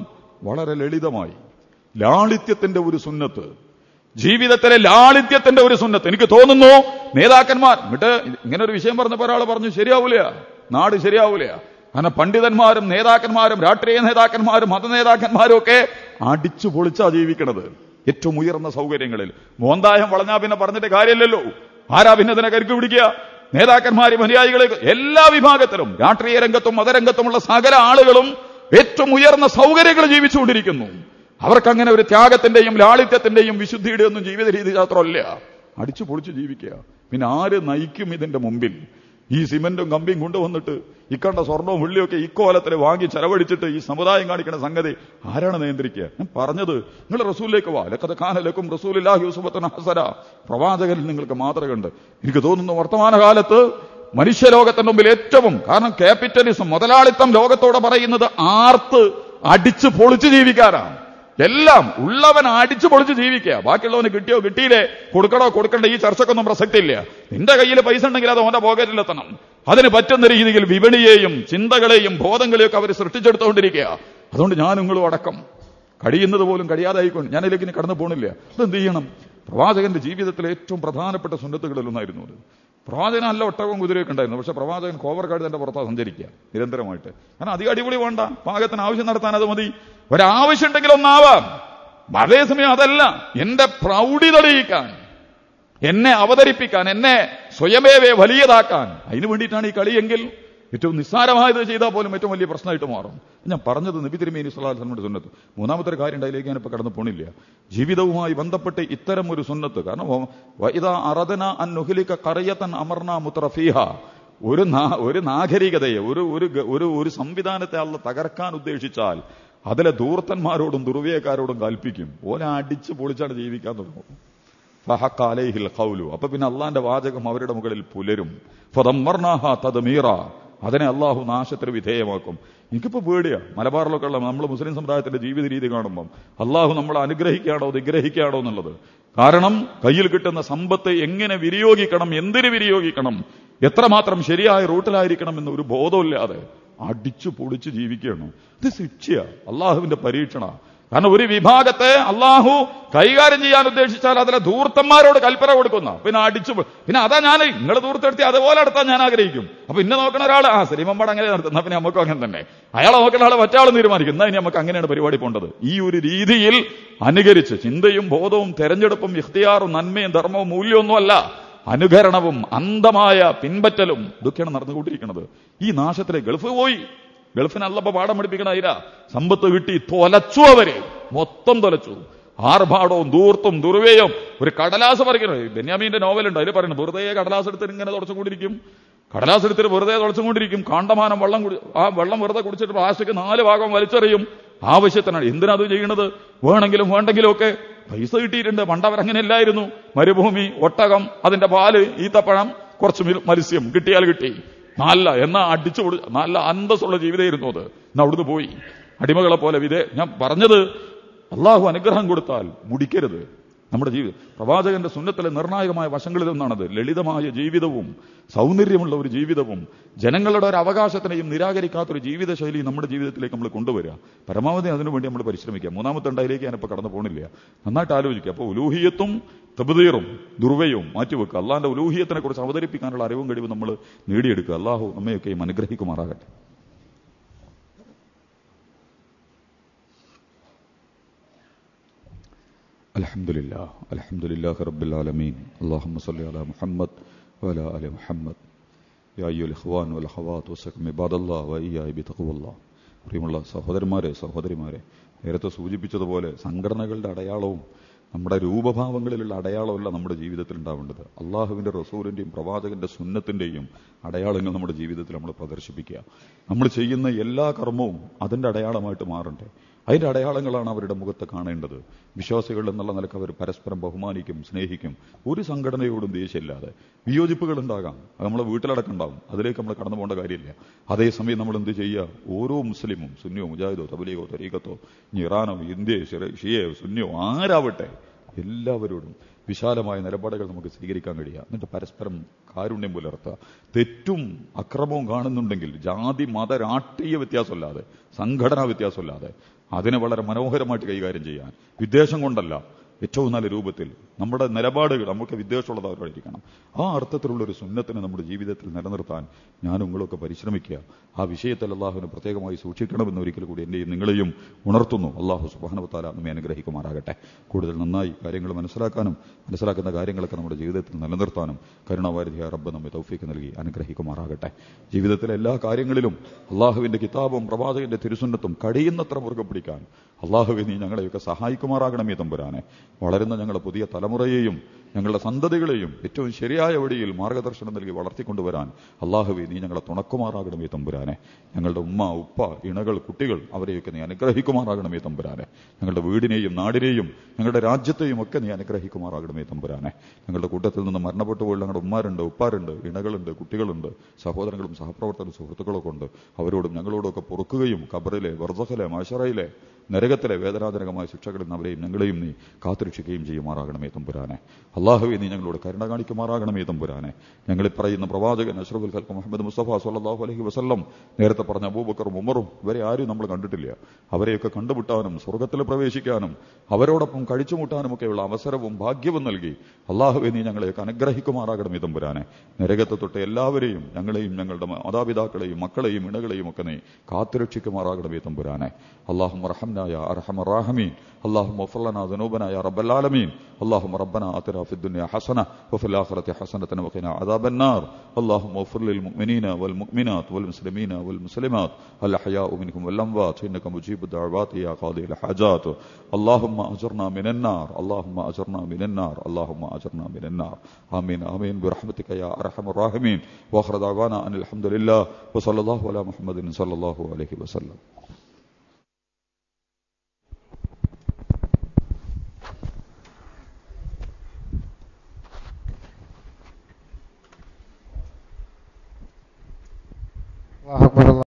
വളരെ ലളിതമായി ലാളിത്യത്തിന്റെ ഒരു സുന്നത്ത് ജീവിതത്തിലെ ലാളിത്യത്തിന്റെ ഒരു സുന്നത്ത് എനിക്ക് തോന്നുന്നു നേതാക്കന്മാർ എന്നിട്ട് ഇങ്ങനെ ഒരു വിഷയം പറഞ്ഞപ്പോൾ ഒരാൾ പറഞ്ഞു ശരിയാവൂല നാട് ശരിയാവൂല കാരണം പണ്ഡിതന്മാരും നേതാക്കന്മാരും രാഷ്ട്രീയ നേതാക്കന്മാരും മത നേതാക്കന്മാരും ഒക്കെ അടിച്ചു പൊളിച്ചാ ജീവിക്കണത് ഏറ്റവും ഉയർന്ന സൗകര്യങ്ങളിൽ മോന്തായം വളഞ്ഞാ പിന്നെ പറഞ്ഞിട്ട് കാര്യമില്ലല്ലോ ആരാ പിന്നെ അതിനെ കരുക്ക് പിടിക്കുക നേതാക്കന്മാര് മര്യാദികളെ എല്ലാ വിഭാഗത്തിലും രാഷ്ട്രീയ രംഗത്തും മതരംഗത്തുമുള്ള സകല ആളുകളും ഏറ്റവും ഉയർന്ന സൗകര്യങ്ങൾ ജീവിച്ചുകൊണ്ടിരിക്കുന്നു അവർക്കങ്ങനെ ഒരു ത്യാഗത്തിന്റെയും ലാളിത്യത്തിന്റെയും വിശുദ്ധിയുടെ ഒന്നും ജീവിത രീതി ശാസ്ത്രമല്ല അടിച്ചു പൊളിച്ചു ജീവിക്കുക പിന്നെ ആര് നയിക്കും ഇതിന്റെ മുമ്പിൽ ഈ സിമെന്റും കമ്പിയും കൊണ്ടുവന്നിട്ട് ഇക്കണ്ട സ്വർണവും ഉള്ളിയൊക്കെ ഇക്കോലത്തിൽ വാങ്ങി ചെലവഴിച്ചിട്ട് ഈ സമുദായം കാണിക്കുന്ന സംഗതി ആരാണ് നിയന്ത്രിക്കുക ഞാൻ പറഞ്ഞത് നിങ്ങൾ റസൂലിലേക്ക് വാ ലക്കത് കാനലക്കും റസൂലില്ലാഹി യൂസുഫത്തിന് ഹസര പ്രവാചകൻ നിങ്ങൾക്ക് കണ്ട് എനിക്ക് തോന്നുന്നു വർത്തമാനകാലത്ത് മനുഷ്യലോകത്തിന്റെ മുമ്പിൽ ഏറ്റവും കാരണം ക്യാപിറ്റലിസം മുതലാളിത്തം ലോകത്തോടെ പറയുന്നത് ആർത്ത് അടിച്ച് പൊളിച്ച് ജീവിക്കാനാണ് എല്ലാം ഉള്ളവൻ അടിച്ചു പൊളിച്ച് ജീവിക്കുക ബാക്കിയുള്ളവന് കിട്ടിയോ കിട്ടിയില്ലേ കൊടുക്കണോ കൊടുക്കണ്ട ഈ ചർച്ചക്കൊന്നും പ്രസക്തി ഇല്ല നിന്റെ കയ്യിൽ പൈസ ഉണ്ടെങ്കിൽ അത് ഓന്റെ പോക്കറ്റിലെത്തണം അതിന് പറ്റുന്ന രീതിയിൽ വിപണിയെയും ചിന്തകളെയും ഒക്കെ അവർ സൃഷ്ടിച്ചെടുത്തുകൊണ്ടിരിക്കുക അതുകൊണ്ട് ഞാൻ നിങ്ങളും അടക്കം കഴിയുന്നത് പോലും കഴിയാതായിക്കൊണ്ട് ഞാനിലേക്ക് ഇനി കടന്നു പോകണില്ല അതെന്ത് ചെയ്യണം പ്രവാചകന്റെ ജീവിതത്തിലെ ഏറ്റവും പ്രധാനപ്പെട്ട സുന്നത്തുകളിൽ ഒന്നായിരുന്നു അത് പ്രവാചകൻ നല്ല ഒട്ടകവും കുതിരയൊക്കെ ഉണ്ടായിരുന്നു പക്ഷെ പ്രവാചകൻ കോവർക്കാട് തന്റെ പുറത്താണ് സഞ്ചരിക്കുക നിരന്തരമായിട്ട് കാരണം അധികം അടിപൊളി വേണ്ട പാകത്തിന് ആവശ്യം നടത്താൻ അത് മതി ഒരാവശ്യം ഉണ്ടെങ്കിൽ ഒന്നാവാം അതേസമയം അതല്ല എന്റെ പ്രൗഢി തെളിയിക്കാൻ എന്നെ അവതരിപ്പിക്കാൻ എന്നെ സ്വയമേവേ വലിയതാക്കാൻ അതിനു വേണ്ടിയിട്ടാണ് ഈ കളിയെങ്കിൽ ഏറ്റവും നിസ്സാരമായത് ചെയ്താൽ പോലും ഏറ്റവും വലിയ പ്രശ്നമായിട്ട് മാറും ഞാൻ പറഞ്ഞത് നബി തിരുമേനി സുല്ലാഹു സ്വലമിന്റെ സുന്നത്ത് മൂന്നാമത്തെ ഒരു കാര്യം അതിലേക്ക് ഞാനിപ്പോൾ കടന്നു പോണില്ല ജീവിതവുമായി ബന്ധപ്പെട്ട് ഇത്തരം ഒരു സുന്നത്ത് കാരണം വൈദ അറദന അൻ കറയത്തൻ അമർന മുത്തറഫീഹ ഒരു നാ ഒരു നാഗരികതയെ ഒരു ഒരു ഒരു ഒരു സംവിധാനത്തെ അള്ള തകർക്കാൻ ഉദ്ദേശിച്ചാൽ അതിലെ ദൂർത്തന്മാരോടും ദുർവ്യക്കാരോടും കൽപ്പിക്കും ഓല അടിച്ച് പൊളിച്ചാണ് ജീവിക്കാൻ തുടങ്ങും ഫഹക്കാലേഹിൽ ഹൗലു അപ്പൊ പിന്നെ അള്ളാന്റെ വാചകം അവരുടെ മുകളിൽ പുലരും ഫതമ്മർനാഹ തദ്മീറ അതിനെ അള്ളാഹു നാശത്തിന് വിധേയമാക്കും എനിക്കിപ്പോൾ പേടിയാ മലബാറിലൊക്കെ ഉള്ള നമ്മൾ മുസ്ലിം സമുദായത്തിന്റെ ജീവിത രീതി കാണുമ്പം അള്ളാഹു നമ്മളെ അനുഗ്രഹിക്കാണോ നിഗ്രഹിക്കാണോ എന്നുള്ളത് കാരണം കയ്യിൽ കിട്ടുന്ന സമ്പത്ത് എങ്ങനെ വിനിയോഗിക്കണം എന്തിന് വിനിയോഗിക്കണം എത്രമാത്രം ശരിയായ റൂട്ടിലായിരിക്കണം എന്നൊരു ബോധമില്ലാതെ അടിച്ചു പൊളിച്ച് ജീവിക്കുകയാണ് ഇത് ശിക്ഷയാണ് അള്ളാഹുവിന്റെ പരീക്ഷണ കാരണം ഒരു വിഭാഗത്തെ അള്ളാഹു കൈകാര്യം ചെയ്യാൻ ഉദ്ദേശിച്ചാൽ അതിലെ ധൂർത്തന്മാരോട് കൽപ്പന കൊടുക്കുന്ന പിന്നെ അടിച്ചു പിന്നെ അതാ ഞാൻ നിങ്ങൾ ധൂർത്തെടുത്തി അതുപോലെ നടത്താൻ ഞാൻ ആഗ്രഹിക്കും അപ്പൊ പിന്നെ നോക്കണ ഒരാൾ ആ ശ്രീമമ്പാട് അങ്ങനെ നടത്തുന്ന പിന്നെ നമുക്കും അങ്ങനെ തന്നെ അയാളെ നോക്കുന്ന ആളെ മറ്റാൾ തീരുമാനിക്കും എന്നാ ഇനി നമുക്ക് അങ്ങനെയാണ് പരിപാടി പോണ്ടത് ഈ ഒരു രീതിയിൽ അനുകരിച്ച് ചിന്തയും ബോധവും തെരഞ്ഞെടുപ്പും ഇഖ്തിയാറും നന്മയും ധർമ്മവും മൂല്യമൊന്നുമല്ല അനുകരണവും അന്ധമായ പിൻപറ്റലും ഇതൊക്കെയാണ് നടന്നുകൊണ്ടിരിക്കുന്നത് ഈ നാശത്തിലെ ഗൾഫ് പോയി ഗൾഫിന് അല്ലപ്പ പാഠം പഠിപ്പിക്കണ അയിര സമ്പത്ത് കിട്ടി തൊലച്ചു അവരെ മൊത്തം തൊലച്ചു ആർഭാടവും ദൂർത്തും ദുർവ്യയും ഒരു കടലാസ് പറിക്കണം ബെന്യാമീന്റെ നോവലുണ്ട് അതിൽ പറയുന്നത് വെറുതെ കടലാസ് എടുത്തിട്ട് ഇങ്ങനെ തുടച്ചുകൊണ്ടിരിക്കും കടലാസ് എടുത്തിട്ട് വെറുതെ തുടച്ചുകൊണ്ടിരിക്കും കാണ്ടമാനം വെള്ളം ആ വെള്ളം വെറുതെ കുടിച്ചിട്ട് പ്ലാസ്റ്റിക് നാല് ഭാഗം വലിച്ചെറിയും ആവശ്യത്തിനാണ് എന്തിനാ അത് ചെയ്യണത് വേണമെങ്കിലും വേണ്ടെങ്കിലും ഒക്കെ പൈസ കിട്ടിയിട്ടുണ്ട് ഇല്ലായിരുന്നു മരുഭൂമി ഒട്ടകം അതിന്റെ പാല് ഈത്തപ്പഴം കുറച്ച് മത്സ്യം കിട്ടിയാൽ കിട്ടി നല്ല എന്നാ അടിച്ചു കൊടു നല്ല അന്തസ്സുള്ള ജീവിതമായിരുന്നു അത് എന്നാ അവിടുന്ന് പോയി അടിമകളെ പോലെ വിധേ ഞാൻ പറഞ്ഞത് അള്ളാഹു അനുഗ്രഹം കൊടുത്താൽ മുടിക്കരുത് നമ്മുടെ ജീവിതം പ്രവാചകന്റെ സുന്നത്തിലെ നിർണായകമായ വശങ്ങളിൽ ഒന്നാണത് ലളിതമായ ജീവിതവും സൗന്ദര്യമുള്ള ഒരു ജീവിതവും ജനങ്ങളുടെ ഒരു അവകാശത്തിനെയും നിരാകരിക്കാത്തൊരു ജീവിതശൈലി നമ്മുടെ ജീവിതത്തിലേക്ക് നമ്മൾ കൊണ്ടുവരിക പരമാവധി അതിനുവേണ്ടി നമ്മൾ പരിശ്രമിക്കുക മൂന്നാമത്തെ ഉണ്ടായിലേക്ക് ഞാനിപ്പോൾ കടന്നു പോകണില്ല നന്നായിട്ട് ആലോചിക്കുക അപ്പോൾ ഉലൂഹിയത്തും തബുദീറും ദുർവയും മാറ്റിവെക്കുക അള്ളാഹിൻ്റെ ഉലൂഹിയത്തിനെക്കുറിച്ച് അവതരിപ്പിക്കാനുള്ള അറിവും കഴിവും നമ്മൾ നേടിയെടുക്കുക അള്ളാഹു നമ്മയൊക്കെയും അനുഗ്രഹിക്കുമാറാകട്ടെ അലഹമുല്ലാ അലഹമുല്ലാ الحمد لله رب العالمين اللهم മുഹമ്മദ് على محمد وعلى يا أيها الإخوان പ്രിയമുള്ള സഹോദരന്മാരെ സഹോദരിമാരെ നേരത്തെ സൂചിപ്പിച്ചതുപോലെ സംഘടനകളുടെ അടയാളവും നമ്മുടെ രൂപഭാവങ്ങളിലുള്ള അടയാളമല്ല നമ്മുടെ ജീവിതത്തിൽ ഉണ്ടാവേണ്ടത് അള്ളാഹുവിൻ്റെ റസൂലിൻ്റെയും പ്രവാചകൻ്റെ സുന്നത്തിൻ്റെയും അടയാളങ്ങൾ നമ്മുടെ ജീവിതത്തിൽ നമ്മൾ പ്രദർശിപ്പിക്കുക നമ്മൾ ചെയ്യുന്ന എല്ലാ കർമ്മവും അതിൻ്റെ അടയാളമായിട്ട് മാറണ്ടേ അതിൻ്റെ അടയാളങ്ങളാണ് അവരുടെ മുഖത്ത് കാണേണ്ടത് വിശ്വാസികൾ എന്നുള്ള നിലക്ക് അവർ പരസ്പരം ബഹുമാനിക്കും സ്നേഹിക്കും ഒരു സംഘടനയോടും ദേഷ്യമില്ലാതെ വിയോജിപ്പുകൾ ഉണ്ടാകാം അത് നമ്മളെ വീട്ടിലടക്കണ്ടാവും അതിലേക്ക് നമ്മൾ കടന്നു പോകേണ്ട കാര്യമില്ല അതേസമയം നമ്മൾ എന്ത് ചെയ്യുക ഓരോ മുസ്ലിമും സുന്നിയോ മുജാഹിദോ തബലിയോ തരീഖത്തോ ഇറാനോ ഇന്ത്യയോ ഷിയയോ സുന്നിയോ ആരാവട്ടെ എല്ലാവരോടും വിശാലമായ നിലപാടുകൾ നമുക്ക് സ്വീകരിക്കാൻ കഴിയുക എന്നിട്ട് പരസ്പരം കാരുണ്യം പുലർത്തുക തെറ്റും അക്രമവും കാണുന്നുണ്ടെങ്കിൽ ജാതി മത രാഷ്ട്രീയ വ്യത്യാസമല്ലാതെ സംഘടനാ വ്യത്യാസമല്ലാതെ അതിനെ വളരെ മനോഹരമായിട്ട് കൈകാര്യം ചെയ്യാൻ വിദ്വേഷം കൊണ്ടല്ല ഏറ്റവും നല്ല രൂപത്തിൽ നമ്മുടെ നിലപാടുകൾ നമുക്ക് വിദ്വേഷമുള്ളതായിരിക്കണം ആ അർത്ഥത്തിലുള്ള ഒരു സുന്നത്തിനെ നമ്മുടെ ജീവിതത്തിൽ നിലനിർത്താൻ ഞാൻ നിങ്ങളൊക്കെ പരിശ്രമിക്കുക ആ വിഷയത്തിൽ അള്ളാഹുവിനെ പ്രത്യേകമായി സൂക്ഷിക്കണമെന്ന് ഒരിക്കൽ കൂടി എന്നെയും നിങ്ങളെയും ഉണർത്തുന്നു അള്ളാഹു സുബാനവത്താല നമ്മെ അനുഗ്രഹിക്കുമാറാകട്ടെ കൂടുതൽ നന്നായി കാര്യങ്ങൾ മനസ്സിലാക്കാനും മനസ്സിലാക്കുന്ന കാര്യങ്ങളൊക്കെ നമ്മുടെ ജീവിതത്തിൽ നിലനിർത്താനും കരുണാവാരിധിയ റബ്ബ് നമ്മെ തൗഫീക്ക് നൽകി അനുഗ്രഹിക്കുമാറാകട്ടെ ജീവിതത്തിലെ എല്ലാ കാര്യങ്ങളിലും അള്ളാഹുവിന്റെ കിതാബും പ്രവാചകന്റെ തിരുസുന്നത്തും കഴിയുന്നത്ര മുറുകെ പിടിക്കാൻ അള്ളാഹുവിനെ ഞങ്ങളെയൊക്കെ സഹായിക്കുമാറാകണമേ തമ്പുരാനെ വളരുന്ന ഞങ്ങളുടെ പുതിയ തലമുറയെയും ഞങ്ങളുടെ സന്തതികളെയും ഏറ്റവും ശരിയായ വഴിയിൽ മാർഗദർശനം നൽകി വളർത്തിക്കൊണ്ടുവരാൻ അള്ളാഹുവെ നീ ഞങ്ങളെ തുണക്കുമാറാകണമേ തമ്പുരാനെ ഞങ്ങളുടെ ഉമ്മ ഉപ്പ ഇണകൾ കുട്ടികൾ അവരെയൊക്കെ നീ അനുഗ്രഹിക്കുമാറാകണമേ തമ്പുരാനെ ഞങ്ങളുടെ വീടിനെയും നാടിനെയും ഞങ്ങളുടെ രാജ്യത്തെയും ഒക്കെ നീ അനുഗ്രഹിക്കുമാറാകണമേ തമ്പുരാനെ ഞങ്ങളുടെ കൂട്ടത്തിൽ നിന്ന് മരണപ്പെട്ടു പോയി ഞങ്ങളുടെ ഉമ്മാരുണ്ട് ഉപ്പാരുണ്ട് ഇണകളുണ്ട് കുട്ടികളുണ്ട് സഹോദരങ്ങളും സഹപ്രവർത്തകരും സുഹൃത്തുക്കളൊക്കെ ഉണ്ട് അവരോടും ഞങ്ങളോടും ഒക്കെ പൊറുക്കുകയും കബറിലെ വർദ്ധഹലെ മാഷറയിലെ നരകത്തിലെ വേദനാജനകമായ ശിക്ഷകളിൽ നിന്ന് അവരെയും ഞങ്ങളെയും നീ കാത്തുരക്ഷിക്കുകയും ചെയ്യുമാറാകണമേ തമ്പുരാനെ അല്ല അള്ളാഹുവെ നീ ഞങ്ങളോട് കരുണ കാണിക്കുമാറാകണമേ തമ്പുരാനെ ഞങ്ങൾ പറയുന്ന പ്രവാചകൻ അഷ്റഫുൽ ഖൽക്ക് മുഹമ്മദ് മുസ്തഫ സല്ലാഹു അലഹി വസ്ല്ലം നേരത്തെ പറഞ്ഞ അബൂബക്കറും ഉമറും ഇവരെ ആരും നമ്മൾ കണ്ടിട്ടില്ല അവരെയൊക്കെ കണ്ടുമുട്ടാനും സ്വർഗത്തിൽ പ്രവേശിക്കാനും അവരോടൊപ്പം ഒക്കെയുള്ള അവസരവും ഭാഗ്യവും നൽകി അള്ളാഹുവെ നീ ഞങ്ങളെയൊക്കെ അനുഗ്രഹിക്കുമാറാകണമേ തമ്പുരാനെ നരകത്തെ തൊട്ട് എല്ലാവരെയും ഞങ്ങളെയും ഞങ്ങളുടെ മാതാപിതാക്കളെയും മക്കളെയും ഇണകളെയും ഒക്കെ നീ കാത്തുരക്ഷിക്കുമാറാകണമേ തമ്പുരാനെ അള്ളാഹു റഹംനായ അർഹമ اللهم اغفر لنا ذنوبنا يا رب العالمين اللهم ربنا آتنا في الدنيا حسنة وفي الآخرة حسنة وقنا عذاب النار اللهم اغفر للمؤمنين والمؤمنات والمسلمين والمسلمات الأحياء منكم والأموات إنك مجيب الدعوات يا قاضي الحاجات اللهم أجرنا من النار اللهم أجرنا من النار اللهم أجرنا من النار آمين آمين برحمتك يا أرحم الراحمين وآخر دعوانا أن الحمد لله وصلى الله على محمد صلى الله عليه وسلم الله أكبر الله